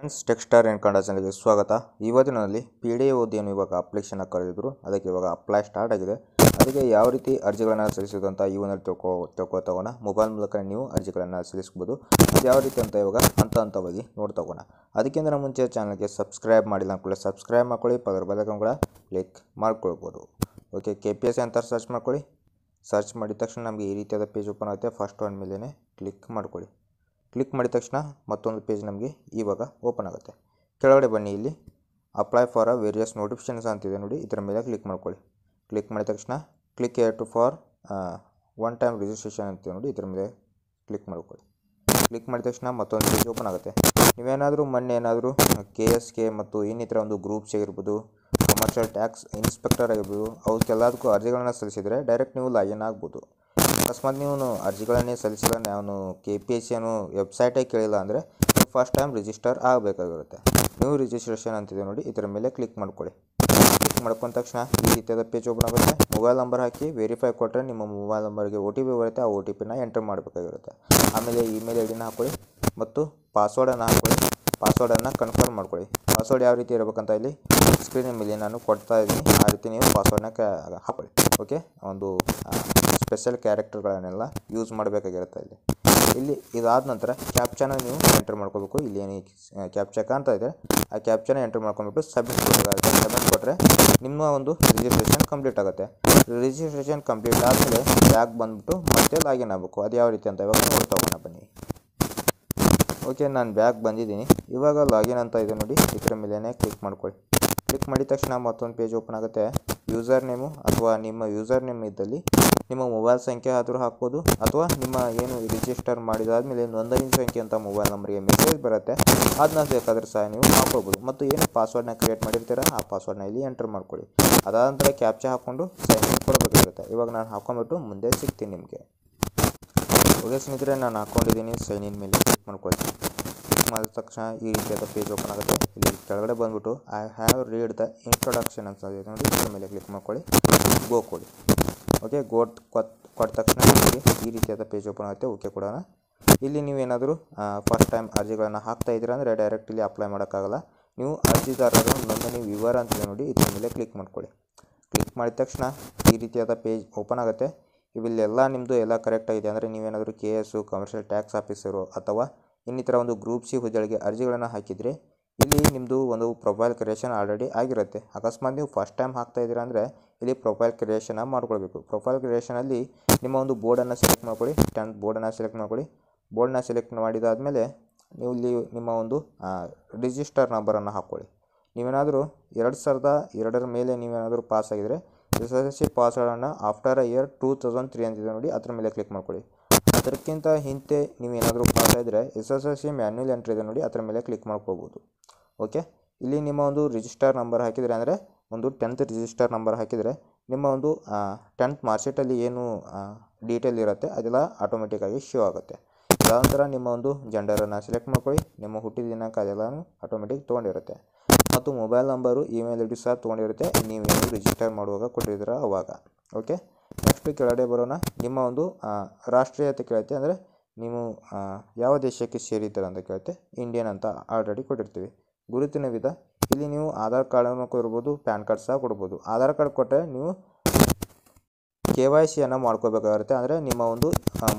friends ಟೆಕ್ಸ್ಟಾರ್ and ಕಂಡ ಚಾನಲ್ಗೆ ಸ್ವಾಗತ ಇವತ್ತಿನಲ್ಲಿ ಪಿ ಡಿ ಓದಿಯನ್ನು ಇವಾಗ ಅಪ್ಲಿಕೇಶನ್ ಕರೆದಿದ್ರು ಅದಕ್ಕೆ ಇವಾಗ ಅಪ್ಲೈ ಸ್ಟಾರ್ಟ್ ಆಗಿದೆ ಅದಕ್ಕೆ ಯಾವ ರೀತಿ ಅರ್ಜಿಗಳನ್ನು ಸಲ್ಲಿಸೋದಂತ ಈ ಒಂದು ತಿಳ್ಕೊ ತಿಳ್ಕೊ ತಗೋಣ ಮೊಬೈಲ್ ಮೂಲಕ ನೀವು ಅರ್ಜಿಗಳನ್ನು ಸಲ್ಲಿಸ್ಬೋದು ಅದು ಯಾವ ರೀತಿ ಅಂತ ಇವಾಗ ಹಂತ ಹಂತವಾಗಿ ನೋಡಿ ತಗೋಣ ಅದಕ್ಕಿಂತ ಮುಂಚೆ ಚಾನಲ್ಗೆ ಸಬ್ಸ್ಕ್ರೈಬ್ ಮಾಡಿಲ್ಲ ಅಂದ್ಕೊಳ್ಳಿ ಸಬ್ಸ್ಕ್ರೈಬ್ ಮಾಡ್ಕೊಳ್ಳಿ ಪದರ ಬದಕಂ ಕ್ಲಿಕ್ ಮಾಡ್ಕೊಳ್ಬೋದು ಓಕೆ ಕೆ ಪಿ ಎಸ್ ಅಂತ ಸರ್ಚ್ ಮಾಡ್ಕೊಳ್ಳಿ ಸರ್ಚ್ ಮಾಡಿದ ತಕ್ಷಣ ನಮಗೆ ಈ ರೀತಿಯಾದ ಪೇಜ್ ಓಪನ್ ಆಗುತ್ತೆ ಫಸ್ಟ್ ಒನ್ ಮೇಲೇ ಕ್ಲಿಕ್ ಮಾಡ್ಕೊಳ್ಳಿ ಕ್ಲಿಕ್ ಮಾಡಿದ ತಕ್ಷಣ ಮತ್ತೊಂದು ಪೇಜ್ ನಮಗೆ ಇವಾಗ ಓಪನ್ ಆಗುತ್ತೆ ಕೆಳಗಡೆ ಬನ್ನಿ ಇಲ್ಲಿ apply for a various notifications ಅಂತಿದೆ ನೋಡಿ ಇದರ ಮೇಲೆ ಕ್ಲಿಕ್ ಮಾಡ್ಕೊಳ್ಳಿ ಕ್ಲಿಕ್ ಮಾಡಿದ ತಕ್ಷಣ click here to for one time registration ಅಂತಿದೆ ನೋಡಿ ಇದರ ಮೇಲೆ ಕ್ಲಿಕ್ ಮಾಡ್ಕೊಳ್ಳಿ ಕ್ಲಿಕ್ ಮಾಡಿದ ತಕ್ಷಣ ಮತ್ತೊಂದು ಪೇಜ್ ಓಪನ್ ಆಗುತ್ತೆ ನೀವೇನಾದರೂ ಮೊನ್ನೆ ಏನಾದರೂ ಕೆ ಎಸ್ ಕೆ ಮತ್ತು ಇನ್ನಿತರ ಒಂದು ಗ್ರೂಪ್ಸ್ ಆಗಿರ್ಬೋದು ಕಮರ್ಷಿಯಲ್ ಟ್ಯಾಕ್ಸ್ ಇನ್ಸ್ಪೆಕ್ಟರ್ ಆಗಿರ್ಬೋದು ಅವಕ್ಕೆಲ್ಲದಕ್ಕೂ ಅರ್ಜಿಗಳನ್ನು ಸಲ್ಲಿಸಿದರೆ ಡೈರೆಕ್ಟ್ ನೀವು ಲಾಗಿನ್ ಆಗ್ಬೋದು ಅಕಸ್ಮಾತ್ ನೀವು ಅರ್ಜಿಗಳನ್ನೇ ಸಲ್ಲಿಸಿದ ನಾನು ಕೆ ಪಿ ಎಸ್ ಸಿ ವೆಬ್ಸೈಟೇ ಕೇಳಿಲ್ಲ ಅಂದರೆ ಫಸ್ಟ್ ಟೈಮ್ ರಿಜಿಸ್ಟರ್ ಆಗಬೇಕಾಗಿರುತ್ತೆ ನೀವು ರಿಜಿಸ್ಟ್ರೇಷನ್ ಅಂತಿದೆ ನೋಡಿ ಇದರ ಮೇಲೆ ಕ್ಲಿಕ್ ಮಾಡ್ಕೊಳ್ಳಿ ಕ್ಲಿಕ್ ಮಾಡ್ಕೊಂಡ ತಕ್ಷಣ ಈ ರೀತಿಯಾದ ಪೇಜ್ ಓಪನ್ ಆಗುತ್ತೆ ಮೊಬೈಲ್ ನಂಬರ್ ಹಾಕಿ ವೆರಿಫೈ ಕೊಟ್ಟರೆ ನಿಮ್ಮ ಮೊಬೈಲ್ ನಂಬರ್ಗೆ ಒ ಟಿ ಪಿ ಬರುತ್ತೆ ಆ ಒ ಟಿ ಪಿನ ಎಂಟರ್ ಮಾಡಬೇಕಾಗಿರುತ್ತೆ ಆಮೇಲೆ ಇಮೇಲ್ ಐ ಡಿನ ಹಾಕ್ಕೊಳ್ಳಿ ಮತ್ತು ಪಾಸ್ವರ್ಡನ್ನು ಹಾಕ್ಕೊಳ್ಳಿ ಪಾಸ್ವರ್ಡನ್ನು ಕನ್ಫರ್ಮ್ ಮಾಡ್ಕೊಳ್ಳಿ ಪಾಸ್ವರ್ಡ್ ಯಾವ ರೀತಿ ಇರಬೇಕಂತ ಇಲ್ಲಿ ಸ್ಕ್ರೀನ್ ಮೇಲೆ ನಾನು ಕೊಡ್ತಾ ಇದ್ದೀನಿ ಆ ರೀತಿ ನೀವು ಪಾಸ್ವರ್ಡ್ನ ಕ ಹಾಕೊಳ್ಳಿ ಓಕೆ ಒಂದು ಸ್ಪೆಷಲ್ ಕ್ಯಾರೆಕ್ಟರ್ಗಳನ್ನೆಲ್ಲ ಯೂಸ್ ಮಾಡಬೇಕಾಗಿರುತ್ತೆ ಇಲ್ಲಿ ಇಲ್ಲಿ ಇದಾದ ನಂತರ ಕ್ಯಾಪ್ಚಾನ ನೀವು ಎಂಟ್ರ್ ಮಾಡ್ಕೋಬೇಕು ಇಲ್ಲಿ ಏನು ಕ್ಯಾಪ್ಚಾ ಕಾಣ್ತಾ ಇದೆ ಆ ಕ್ಯಾಪ್ಚನ ಎಂಟ್ರ್ ಮಾಡ್ಕೊಂಡ್ಬಿಟ್ಟು ಸಬ್ಮಿಟ್ ಕೊಡಬೇಕಾಗುತ್ತೆ ಸಬ್ಮಿಟ್ ಕೊಟ್ಟರೆ ನಿಮ್ಮ ಒಂದು ರಿಜಿಸ್ಟ್ರೇಷನ್ ಕಂಪ್ಲೀಟ್ ಆಗುತ್ತೆ ರಿಜಿಸ್ಟ್ರೇಷನ್ ಕಂಪ್ಲೀಟ್ ಆದಮೇಲೆ ಬ್ಯಾಗ್ ಬಂದುಬಿಟ್ಟು ಮತ್ತೆ ಲಾಗಿನ್ ಆಗಬೇಕು ಅದು ಯಾವ ರೀತಿ ಅಂತ ಇವಾಗ ನೋಡಿ ಬನ್ನಿ ಓಕೆ ನಾನು ಬ್ಯಾಗ್ ಬಂದಿದ್ದೀನಿ ಇವಾಗ ಲಾಗಿನ್ ಅಂತ ಇದೆ ನೋಡಿ ಇದರ ಮೇಲೇ ಕ್ಲಿಕ್ ಮಾಡ್ಕೊಳ್ಳಿ ಕ್ಲಿಕ್ ಮಾಡಿದ ತಕ್ಷಣ ಮತ್ತೊಂದು ಪೇಜ್ ಓಪನ್ ಆಗುತ್ತೆ ಯೂಸರ್ ನೇಮು ಅಥವಾ ನಿಮ್ಮ ಯೂಸರ್ ನೇಮ್ ಇದ್ದಲ್ಲಿ ನಿಮ್ಮ ಮೊಬೈಲ್ ಸಂಖ್ಯೆ ಆದರೂ ಹಾಕ್ಬೋದು ಅಥವಾ ನಿಮ್ಮ ಏನು ರಿಜಿಸ್ಟರ್ ಮಾಡಿದಾದಮೇಲೆ ನೋಂದಣಿ ಸಂಖ್ಯೆ ಅಂತ ಮೊಬೈಲ್ ನಂಬರಿಗೆ ಮೆಸೇಜ್ ಬರುತ್ತೆ ಅದನ್ನ ಬೇಕಾದರೆ ಸಹ ನೀವು ಹಾಕ್ಕೊಬೋದು ಮತ್ತು ಏನು ಪಾಸ್ವರ್ಡ್ನ ಕ್ರಿಯೇಟ್ ಮಾಡಿರ್ತೀರ ಆ ಪಾಸ್ವರ್ಡ್ನ ಇಲ್ಲಿ ಎಂಟ್ರ್ ಮಾಡ್ಕೊಳ್ಳಿ ಅದಾದ ನಂತರ ಕ್ಯಾಪ್ಚಾ ಹಾಕ್ಕೊಂಡು ಸೈನ್ ಕೊಡಬೇಕಾಗಿರುತ್ತೆ ಇವಾಗ ನಾನು ಹಾಕೊಂಡ್ಬಿಟ್ಟು ಮುಂದೆ ಸಿಗ್ತೀನಿ ನಿಮಗೆ ಹೋಗಿ ಸ್ನೇಹಿತರೆ ನಾನು ಹಾಕೊಂಡಿದ್ದೀನಿ ಸೈನ್ ಇನ್ ಮೇಲೆ ಕ್ಲಿಕ್ ಮಾಡ್ಕೊಳ್ತೀನಿ ಮಾಡಿದ ತಕ್ಷಣ ಈ ರೀತಿಯಾದ ಪೇಜ್ ಓಪನ್ ಆಗುತ್ತೆ ಇಲ್ಲಿ ಕೆಳಗಡೆ ಬಂದ್ಬಿಟ್ಟು I have read the introduction ಅಂತ ನೋಡಿ ಮೇಲೆ ಕ್ಲಿಕ್ ಮಾಡ್ಕೊಳ್ಳಿ ಗೋ ಕೊಡಿ ಓಕೆ ಗೋಟ್ ಕೊಟ್ಟ ತಕ್ಷಣ ನಿಮಗೆ ಈ ರೀತಿಯಾದ ಪೇಜ್ ಓಪನ್ ಆಗುತ್ತೆ ಓಕೆ ಕೊಡೋಣ ಇಲ್ಲಿ ನೀವೇನಾದರೂ ಫಸ್ಟ್ ಟೈಮ್ ಅರ್ಜಿಗಳನ್ನು ಹಾಕ್ತಾ ಇದ್ದೀರ ಅಂದರೆ ಡೈರೆಕ್ಟ್ ಇಲ್ಲಿ ಅಪ್ಲೈ ಮಾಡೋಕ್ಕಾಗಲ್ಲ ನೀವು ಅರ್ಜಿದಾರರ ನೋಂದಣಿ ವಿವರ ಅಂತ ನೋಡಿ ಇದ್ರ ಮೇಲೆ ಕ್ಲಿಕ್ ಮಾಡ್ಕೊಳ್ಳಿ ಕ್ಲಿಕ್ ಮಾಡಿದ ತಕ್ಷಣ ಈ ರೀತಿಯಾದ ಪೇಜ್ ಓಪನ್ ಆಗುತ್ತೆ ಇವಿಲ್ಲೆಲ್ಲ ನಿಮ್ಮದು ಎಲ್ಲ ಕರೆಕ್ಟಾಗಿದೆ ಅಂದರೆ ನೀವೇನಾದರೂ K S commercial tax officer ಅಥವಾ ಇನ್ನಿತರ ಒಂದು ಗ್ರೂಪ್ ಸಿ ಹುದ್ದೆಗಳಿಗೆ ಅರ್ಜಿಗಳನ್ನು ಹಾಕಿದರೆ ಇಲ್ಲಿ ನಿಮ್ಮದು ಒಂದು ಪ್ರೊಫೈಲ್ ಕ್ರಿಯೇಷನ್ ಆಲ್ರೆಡಿ ಆಗಿರುತ್ತೆ ಅಕಸ್ಮಾತ್ ನೀವು ಫಸ್ಟ್ ಟೈಮ್ ಹಾಕ್ತಾ ಇದ್ದೀರಾ ಅಂದರೆ ಇಲ್ಲಿ ಪ್ರೊಫೈಲ್ ಕ್ರಿಯೇಷನ ಮಾಡ್ಕೊಳ್ಬೇಕು ಪ್ರೊಫೈಲ್ ಕ್ರಿಯೇಷನಲ್ಲಿ ನಿಮ್ಮ ಒಂದು ಬೋರ್ಡನ್ನು ಸೆಲೆಕ್ಟ್ ಮಾಡ್ಕೊಳ್ಳಿ ಟೆಂತ್ ಬೋರ್ಡನ್ನು ಸೆಲೆಕ್ಟ್ ಮಾಡ್ಕೊಳ್ಳಿ ಬೋರ್ಡನ್ನ ಸೆಲೆಕ್ಟ್ ಮಾಡಿದಾದಮೇಲೆ ನೀವು ಇಲ್ಲಿ ನಿಮ್ಮ ಒಂದು ರಿಜಿಸ್ಟರ್ ನಂಬರನ್ನು ಹಾಕ್ಕೊಳ್ಳಿ ನೀವೇನಾದರೂ ಎರಡು ಸಾವಿರದ ಎರಡರ ಮೇಲೆ ನೀವೇನಾದರೂ ಪಾಸ್ ಆಗಿದರೆ ಎಸ್ ಎಸ್ ಎಲ್ ಸಿ ಪಾಸ್ವರ್ಡನ್ನು after a year two thousand three ಅಂತಿದೆ ನೋಡಿ ಅದರ ಮೇಲೆ ಕ್ಲಿಕ್ ಮಾಡ್ಕೊಳ್ಳಿ ಅದಕ್ಕಿಂತ ಹಿಂದೆ ನೀವೇನಾದರೂ ಪಾಸ್ ಆಗಿದ್ರೆ S S L C manual entry ಇದೆ ನೋಡಿ ಅದರ ಮೇಲೆ ಕ್ಲಿಕ್ ಮಾಡ್ಕೋಬೋದು ಓಕೆ ಇಲ್ಲಿ ನಿಮ್ಮ ಒಂದು ರಿಜಿಸ್ಟರ್ ನಂಬರ್ ಹಾಕಿದರೆ ಅಂದರೆ ಒಂದು ಟೆಂತ್ ರಿಜಿಸ್ಟರ್ ನಂಬರ್ ಹಾಕಿದರೆ ನಿಮ್ಮ ಒಂದು ಟೆಂತ್ ಮಾರ್ಕ್ಶೀಟಲ್ಲಿ ಏನು ಡೀಟೇಲ್ ಇರುತ್ತೆ ಅದೆಲ್ಲ ಆಟೋಮೆಟಿಕ್ಕಾಗಿ ಶೋ ಆಗುತ್ತೆ ನಂತರ ನಿಮ್ಮ ಒಂದು ಜೆಂಡರನ್ನು ಸೆಲೆಕ್ಟ್ ಮಾಡ್ಕೊಳ್ಳಿ ನಿಮ್ಮ ಹುಟ್ಟಿದ ದಿನಾಂಕ ಅದೆಲ್ಲನೂ ಆಟೋಮೆಟಿಕ್ ತೊಗೊಂಡಿರುತ್ತೆ ಮತ್ತು mobile number email I D ಸಹ ತೊಗೊಂಡಿರುತ್ತೆ ನೀವೇನು ರಿಜಿಸ್ಟರ್ ಮಾಡುವಾಗ ಕೊಟ್ಟಿದ್ದೀರ ಅವಾಗ ಓಕೆ ನೆಕ್ಸ್ಟು ಕೆಳಗಡೆ ಬರೋಣ ನಿಮ್ಮ ಒಂದು ರಾಷ್ಟ್ರೀಯತೆ ಕೇಳುತ್ತೆ ಅಂದರೆ ನೀವು ಯಾವ ದೇಶಕ್ಕೆ ಸೇರಿದ್ದೀರ ಅಂತ ಕೇಳುತ್ತೆ ಇಂಡಿಯನ್ ಅಂತ ಆಲ್ರೆಡಿ ಕೊಟ್ಟಿರ್ತೀವಿ ಗುರುತಿನ ವಿಧ ಇಲ್ಲಿ ನೀವು ಆಧಾರ್ ಕಾರ್ಡನ್ನು ಕೊಡ್ಬೋದು ಪ್ಯಾನ್ ಕಾರ್ಡ್ ಸಹ ಕೊಡ್ಬೋದು ಆಧಾರ್ ಕಾರ್ಡ್ ಕೊಟ್ಟರೆ ನೀವು ಕೆ ವೈ ಸಿಯನ್ನು ಮಾಡ್ಕೋಬೇಕಾಗಿರುತ್ತೆ ಅಂದರೆ ನಿಮ್ಮ ಒಂದು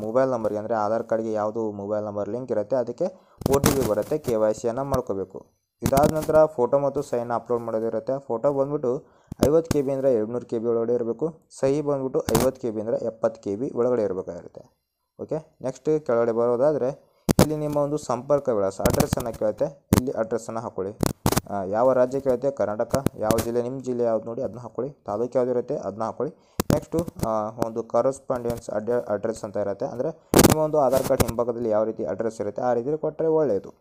ಮೊಬೈಲ್ ನಂಬರ್ಗೆ ಅಂದರೆ ಆಧಾರ್ ಕಾರ್ಡ್ಗೆ ಯಾವುದು ಮೊಬೈಲ್ ನಂಬರ್ ಲಿಂಕ್ ಇರುತ್ತೆ ಅದಕ್ಕೆ ಒ ಟಿ ಪಿ ಬರುತ್ತೆ ಕೆ ವೈ ಸಿಯನ್ನು ಮಾಡ್ಕೋಬೇಕು ಇದಾದ ನಂತರ ಫೋಟೋ ಮತ್ತು ಸೈನ್ ಅಪ್ಲೋಡ್ ಮಾಡೋದಿರುತ್ತೆ ಫೋಟೋ ಬಂದುಬಿಟ್ಟು ಐವತ್ತು ಕೆ ಬಿ ಅಂದರೆ ಎರಡುನೂರು ಕೆ ಬಿ ಒಳಗಡೆ ಇರಬೇಕು ಸಹಿ ಬಂದುಬಿಟ್ಟು ಐವತ್ತು ಕೆ ಬಿ ಅಂದರೆ ಎಪ್ಪತ್ತು ಕೆ ಬಿ ಒಳಗಡೆ ಇರಬೇಕಾಗಿರುತ್ತೆ ಓಕೆ ನೆಕ್ಸ್ಟ್ ಕೆಳಗಡೆ ಬರೋದಾದರೆ ಇಲ್ಲಿ ನಿಮ್ಮ ಒಂದು ಸಂಪರ್ಕ ವಿಳಾಸ ಅಡ್ರೆಸ್ಸನ್ನು ಕೇಳುತ್ತೆ ಇಲ್ಲಿ ಅಡ್ರೆಸ್ಸನ್ನು ಹಾಕ್ಕೊಳ್ಳಿ ಯಾವ ರಾಜ್ಯ ಕೇಳುತ್ತೆ ಕರ್ನಾಟಕ ಯಾವ ಜಿಲ್ಲೆ ನಿಮ್ಮ ಜಿಲ್ಲೆ ಯಾವ್ದು ನೋಡಿ ಅದನ್ನ ಹಾಕ್ಕೊಳ್ಳಿ ತಾಲೂಕು ಯಾವುದಿರುತ್ತೆ ಅದನ್ನ ಹಾಕ್ಕೊಳ್ಳಿ ನೆಕ್ಸ್ಟು ಒಂದು ಕರೆಸ್ಪಾಂಡೆನ್ಸ್ ಅಡ್ಡ ಅಡ್ರೆಸ್ ಅಂತ ಇರುತ್ತೆ ಅಂದರೆ ನಿಮ್ಮ ಒಂದು ಆಧಾರ್ ಕಾರ್ಡ್ ಹಿಂಭಾಗದಲ್ಲಿ ಯಾವ ರೀತಿ ಅಡ್ರೆಸ್ ಇರುತ್ತೆ ಆ ರೀತಿ ಕೊಟ್ಟರೆ ಒಳ್ಳೆಯದು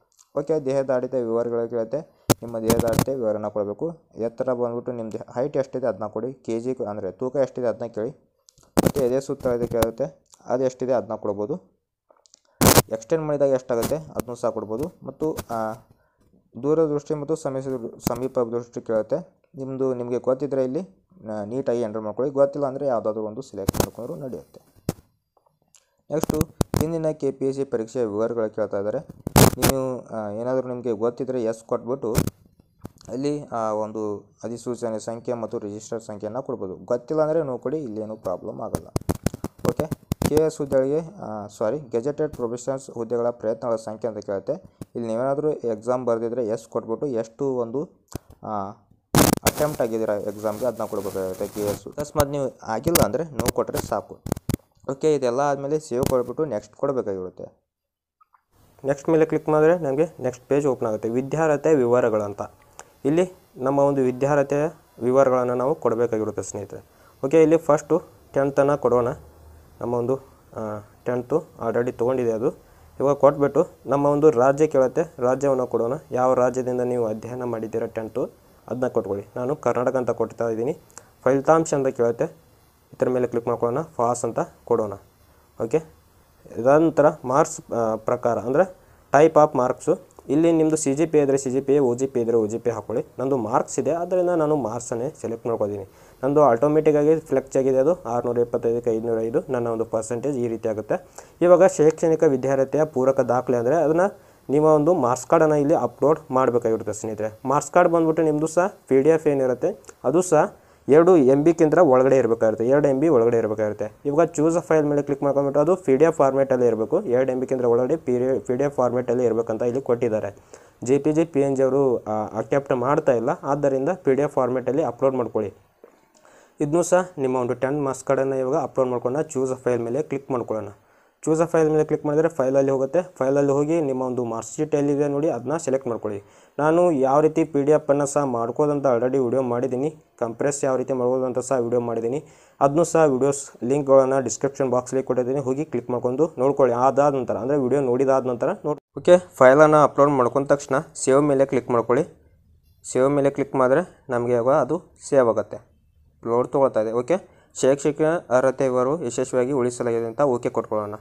ಓಕೆ ದೇಹದ ವಿವರಗಳು ಕೇಳುತ್ತೆ ನಿಮ್ಮ ದೇಹದ ವಿವರನ ಕೊಡಬೇಕು ಎತ್ತರ ಬಂದ್ಬಿಟ್ಟು ನಿಮ್ಮದು ಹೈಟ್ ಎಷ್ಟಿದೆ ಅದನ್ನ ಕೊಡಿ ಕೆ ಜಿ ಅಂದರೆ ತೂಕ ಎಷ್ಟಿದೆ ಅದನ್ನ ಕೇಳಿ ಮತ್ತು ಎದೆ ಸುತ್ತ ಇದು ಕೇಳುತ್ತೆ ಅದು ಎಷ್ಟಿದೆ ಅದನ್ನ ಕೊಡ್ಬೋದು ಎಕ್ಸ್ಟೆಂಡ್ ಮಾಡಿದಾಗ ಎಷ್ಟಾಗುತ್ತೆ ಅದನ್ನು ಸಹ ಕೊಡ್ಬೋದು ಮತ್ತು ದೂರದೃಷ್ಟಿ ಮತ್ತು ಸಮೀಪ ಸಮೀಪ ದೃಷ್ಟಿ ಕೇಳುತ್ತೆ ನಿಮ್ಮದು ನಿಮಗೆ ಗೊತ್ತಿದ್ದರೆ ಇಲ್ಲಿ ನೀಟಾಗಿ ಎಂಟ್ರ್ ಮಾಡ್ಕೊಳ್ಳಿ ಗೊತ್ತಿಲ್ಲ ಅಂದರೆ ಯಾವುದಾದ್ರೂ ಒಂದು ಸೆಲೆಕ್ಟ್ ಮಾಡ್ಕೊಂಡ್ರು ನಡೆಯುತ್ತೆ ನೆಕ್ಸ್ಟು ಹಿಂದಿನ ಕೆ ಪಿ ಎಸ್ ಸಿ ಪರೀಕ್ಷೆಯ ವಿವರಗಳು ಕೇಳ್ತಾ ಇದ್ದಾರೆ ನೀವು ಏನಾದರೂ ನಿಮಗೆ ಗೊತ್ತಿದ್ದರೆ ಎಸ್ ಕೊಟ್ಬಿಟ್ಟು ಅಲ್ಲಿ ಆ ಒಂದು ಅಧಿಸೂಚನೆ ಸಂಖ್ಯೆ ಮತ್ತು ರಿಜಿಸ್ಟರ್ ಸಂಖ್ಯೆಯನ್ನು ಕೊಡ್ಬೋದು ಗೊತ್ತಿಲ್ಲ ಅಂದರೆ ನೋವು ಕೊಡಿ ಪ್ರಾಬ್ಲಮ್ ಆಗೋಲ್ಲ ಕೆ ಎಸ್ ಹುದ್ದೆಗಳಿಗೆ ಸಾರಿ ಗೆಜೆಟೆಡ್ ಪ್ರೊಫೆಷನಲ್ಸ್ ಹುದ್ದೆಗಳ ಪ್ರಯತ್ನಗಳ ಸಂಖ್ಯೆ ಅಂತ ಕೇಳುತ್ತೆ ಇಲ್ಲಿ ನೀವೇನಾದರೂ ಎಕ್ಸಾಮ್ ಬರೆದಿದ್ರೆ ಎಸ್ ಕೊಟ್ಬಿಟ್ಟು ಎಷ್ಟು ಒಂದು ಅಟೆಂಪ್ಟ್ ಆಗಿದ್ದೀರ ಎಕ್ಸಾಮ್ಗೆ ಅದನ್ನ ಕೊಡಬೇಕಾಗುತ್ತೆ ಕೆ ಎಸ್ ಅಕಸ್ಮಾತ್ ನೀವು ಆಗಿಲ್ಲ ಅಂದರೆ ನೋವು ಕೊಟ್ಟರೆ ಸಾಕು ಓಕೆ ಇದೆಲ್ಲ ಆದಮೇಲೆ ಸೇವ್ ಕೊಡ್ಬಿಟ್ಟು ನೆಕ್ಸ್ಟ್ ಕೊಡಬೇಕಾಗಿರುತ್ತೆ ನೆಕ್ಸ್ಟ್ ಮೇಲೆ ಕ್ಲಿಕ್ ಮಾಡಿದ್ರೆ ನಮಗೆ ನೆಕ್ಸ್ಟ್ ಪೇಜ್ ಓಪನ್ ಆಗುತ್ತೆ ವಿದ್ಯಾರ್ಹತೆ ವಿವರಗಳಂತ ಇಲ್ಲಿ ನಮ್ಮ ಒಂದು ವಿದ್ಯಾರ್ಹತೆಯ ವಿವರಗಳನ್ನು ನಾವು ಕೊಡಬೇಕಾಗಿರುತ್ತೆ ಸ್ನೇಹಿತರೆ ಓಕೆ ಇಲ್ಲಿ ಫಸ್ಟು ಟೆಂತನ್ನು ಕೊಡೋಣ ನಮ್ಮ ಒಂದು ಟೆಂತು ಆಲ್ರೆಡಿ ತೊಗೊಂಡಿದೆ ಅದು ಇವಾಗ ಕೊಟ್ಬಿಟ್ಟು ನಮ್ಮ ಒಂದು ರಾಜ್ಯ ಕೇಳುತ್ತೆ ರಾಜ್ಯವನ್ನು ಕೊಡೋಣ ಯಾವ ರಾಜ್ಯದಿಂದ ನೀವು ಅಧ್ಯಯನ ಮಾಡಿದ್ದೀರ ಟೆಂಟು ಅದನ್ನ ಕೊಟ್ಕೊಳ್ಳಿ ನಾನು ಕರ್ನಾಟಕ ಅಂತ ಕೊಡ್ತಾ ಇದ್ದೀನಿ ಫಲಿತಾಂಶ ಅಂತ ಕೇಳುತ್ತೆ ಇದರ ಮೇಲೆ ಕ್ಲಿಕ್ ಮಾಡ್ಕೊಳ್ಳೋಣ ಫಾಸ್ ಅಂತ ಕೊಡೋಣ ಓಕೆ ನಂತರ ಮಾರ್ಕ್ಸ್ ಪ್ರಕಾರ ಅಂದರೆ ಟೈಪ್ ಆಫ್ ಮಾರ್ಕ್ಸು ಇಲ್ಲಿ ನಿಮ್ಮದು ಸಿ ಜಿ ಪಿ ಇದ್ದರೆ C G P O G P ಇದ್ದರೆ ಓ ಜಿ ಪಿ ಹಾಕ್ಕೊಳ್ಳಿ ನಂದು ಮಾರ್ಕ್ಸ್ ಇದೆ ಅದರಿಂದ ನಾನು ಮಾರ್ಕ್ಸನ್ನೇ ಸೆಲೆಕ್ಟ್ ಮಾಡ್ಕೊತೀನಿ ನನ್ನದು ಆಟೋಮೆಟಿಕ್ಕಾಗಿ ಫ್ಲೆಕ್ಸ್ ಆಗಿದೆ ಅದು ಆರುನೂರ ಇಪ್ಪತ್ತೈದಕ್ಕೆ ಐದುನೂರ ಐದು ನನ್ನ ಒಂದು ಪರ್ಸೆಂಟೇಜ್ ಈ ರೀತಿ ಆಗುತ್ತೆ ಇವಾಗ ಶೈಕ್ಷಣಿಕ ವಿದ್ಯಾರ್ಥಿಯ ಪೂರಕ ದಾಖಲೆ ಅಂದರೆ ಅದನ್ನು ನಿಮ್ಮ ಒಂದು ಮಾರ್ಕ್ಸ್ ಕಾರ್ಡನ್ನು ಇಲ್ಲಿ ಅಪ್ಲೋಡ್ ಮಾಡಬೇಕಾಗಿರುತ್ತೆ ಸ್ನೇಹಿತರೆ ಮಾರ್ಕ್ಸ್ ಕಾರ್ಡ್ ಬಂದುಬಿಟ್ಟು ನಿಮ್ಮದು ಸಹ ಪಿ ಡಿ ಎಫ್ ಏನಿರುತ್ತೆ ಅದು ಸಹ ಎರಡು ಎಮ್ ಬಿ ಒಳಗಡೆ ಇರಬೇಕಾಗಿರುತ್ತೆ ಎರಡು ಎಮ್ ಬಿ ಒಳಗಡೆ ಇರಬೇಕಾಗಿರುತ್ತೆ ಇವಾಗ ಚೂಸ್ ಅ ಫೈಲ್ ಮೇಲೆ ಕ್ಲಿಕ್ ಮಾಡ್ಕೊಂಬಿಟ್ಟು ಅದು ಪಿ ಡಿ ಎಫ್ ಫಾರ್ಮೇಟಲ್ಲಿ ಇರಬೇಕು ಎರಡು ಎಮ್ ಬಿ ಒಳಗಡೆ ಪಿ ಪಿ ಡಿ ಎಫ್ ಫಾರ್ಮೇಟಲ್ಲಿ ಇರಬೇಕಂತ ಇಲ್ಲಿ ಕೊಟ್ಟಿದ್ದಾರೆ J P G P N G ಅವರು ಅಕ್ಸೆಪ್ಟ್ ಮಾಡ್ತಾ ಇಲ್ಲ ಆದ್ದರಿಂದ ಪಿ ಡಿ ಎಫ್ ಫಾರ್ಮೇಟಲ್ಲಿ ಅಪ್ಲೋಡ್ ಮಾಡ್ಕೊಳ್ಳಿ ಇದನ್ನು ಸಹ ನಿಮ್ಮ ಒಂದು ಟೆನ್ ಮಾರ್ಕ್ಸ್ ಕಡೆಯನ್ನು ಇವಾಗ ಅಪ್ಲೋಡ್ ಮಾಡ್ಕೊಂಡು ಚೂಸ್ ಅ ಫೈಲ್ ಮೇಲೆ ಕ್ಲಿಕ್ ಮಾಡ್ಕೊಳ್ಳೋಣ ಚೂಸ್ ಅ ಫೈಲ್ ಮೇಲೆ ಕ್ಲಿಕ್ ಮಾಡಿದರೆ ಫೈಲಲ್ಲಿ ಹೋಗುತ್ತೆ ಫೈಲಲ್ಲಿ ಹೋಗಿ ನಿಮ್ಮ ಒಂದು ಮಾರ್ಕ್ ಶೀಟ್ ಎಲ್ಲಿದೆ ನೋಡಿ ಅದನ್ನ ಸೆಲೆಕ್ಟ್ ಮಾಡ್ಕೊಳ್ಳಿ ನಾನು ಯಾವ ರೀತಿ ಪಿ ಡಿ ಎಫನ್ನು ಸಹ ಮಾಡ್ಕೋದಂತ ಆಲ್ರೆಡಿ ವಿಡಿಯೋ ಮಾಡಿದ್ದೀನಿ ಕಂಪ್ರೆಸ್ ಯಾವ ರೀತಿ ಮಾಡ್ಕೋದಂತ ಸಹ ವಿಡಿಯೋ ಮಾಡಿದ್ದೀನಿ ಅದನ್ನು ಸಹ ವಿಡಿಯೋಸ್ ಲಿಂಕ್ಗಳನ್ನು ಡಿಸ್ಕ್ರಿಪ್ಷನ್ ಬಾಕ್ಸಲ್ಲಿ ಕೊಟ್ಟಿದ್ದೀನಿ ಹೋಗಿ ಕ್ಲಿಕ್ ಮಾಡ್ಕೊಂಡು ನೋಡ್ಕೊಳ್ಳಿ ಅದಾದ ನಂತರ ಅಂದರೆ ವಿಡಿಯೋ ನೋಡಿದಾದ ನಂತರ ನೋಡಿ ಓಕೆ ಫೈಲನ್ನು ಅಪ್ಲೋಡ್ ಮಾಡ್ಕೊಂಡ ತಕ್ಷಣ ಸೇವ್ ಮೇಲೆ ಕ್ಲಿಕ್ ಮಾಡ್ಕೊಳ್ಳಿ ಸೇವ್ ಮೇಲೆ ಕ್ಲಿಕ್ ಮಾಡಿದ್ರೆ ನಮಗೆ ಅದು ಸೇವ್ ಆಗುತ್ತೆ ಲೋಡ್ ತೊಗೊಳ್ತಾ ಇದೆ ಓಕೆ ಶೈಕ್ಷಣಿಕ ಅರ್ಹತೆ ಇವರು ಯಶಸ್ವಿಯಾಗಿ ಉಳಿಸಲಾಗಿದೆ ಅಂತ ಓಕೆ ಕೊಟ್ಕೊಳ್ಳೋಣ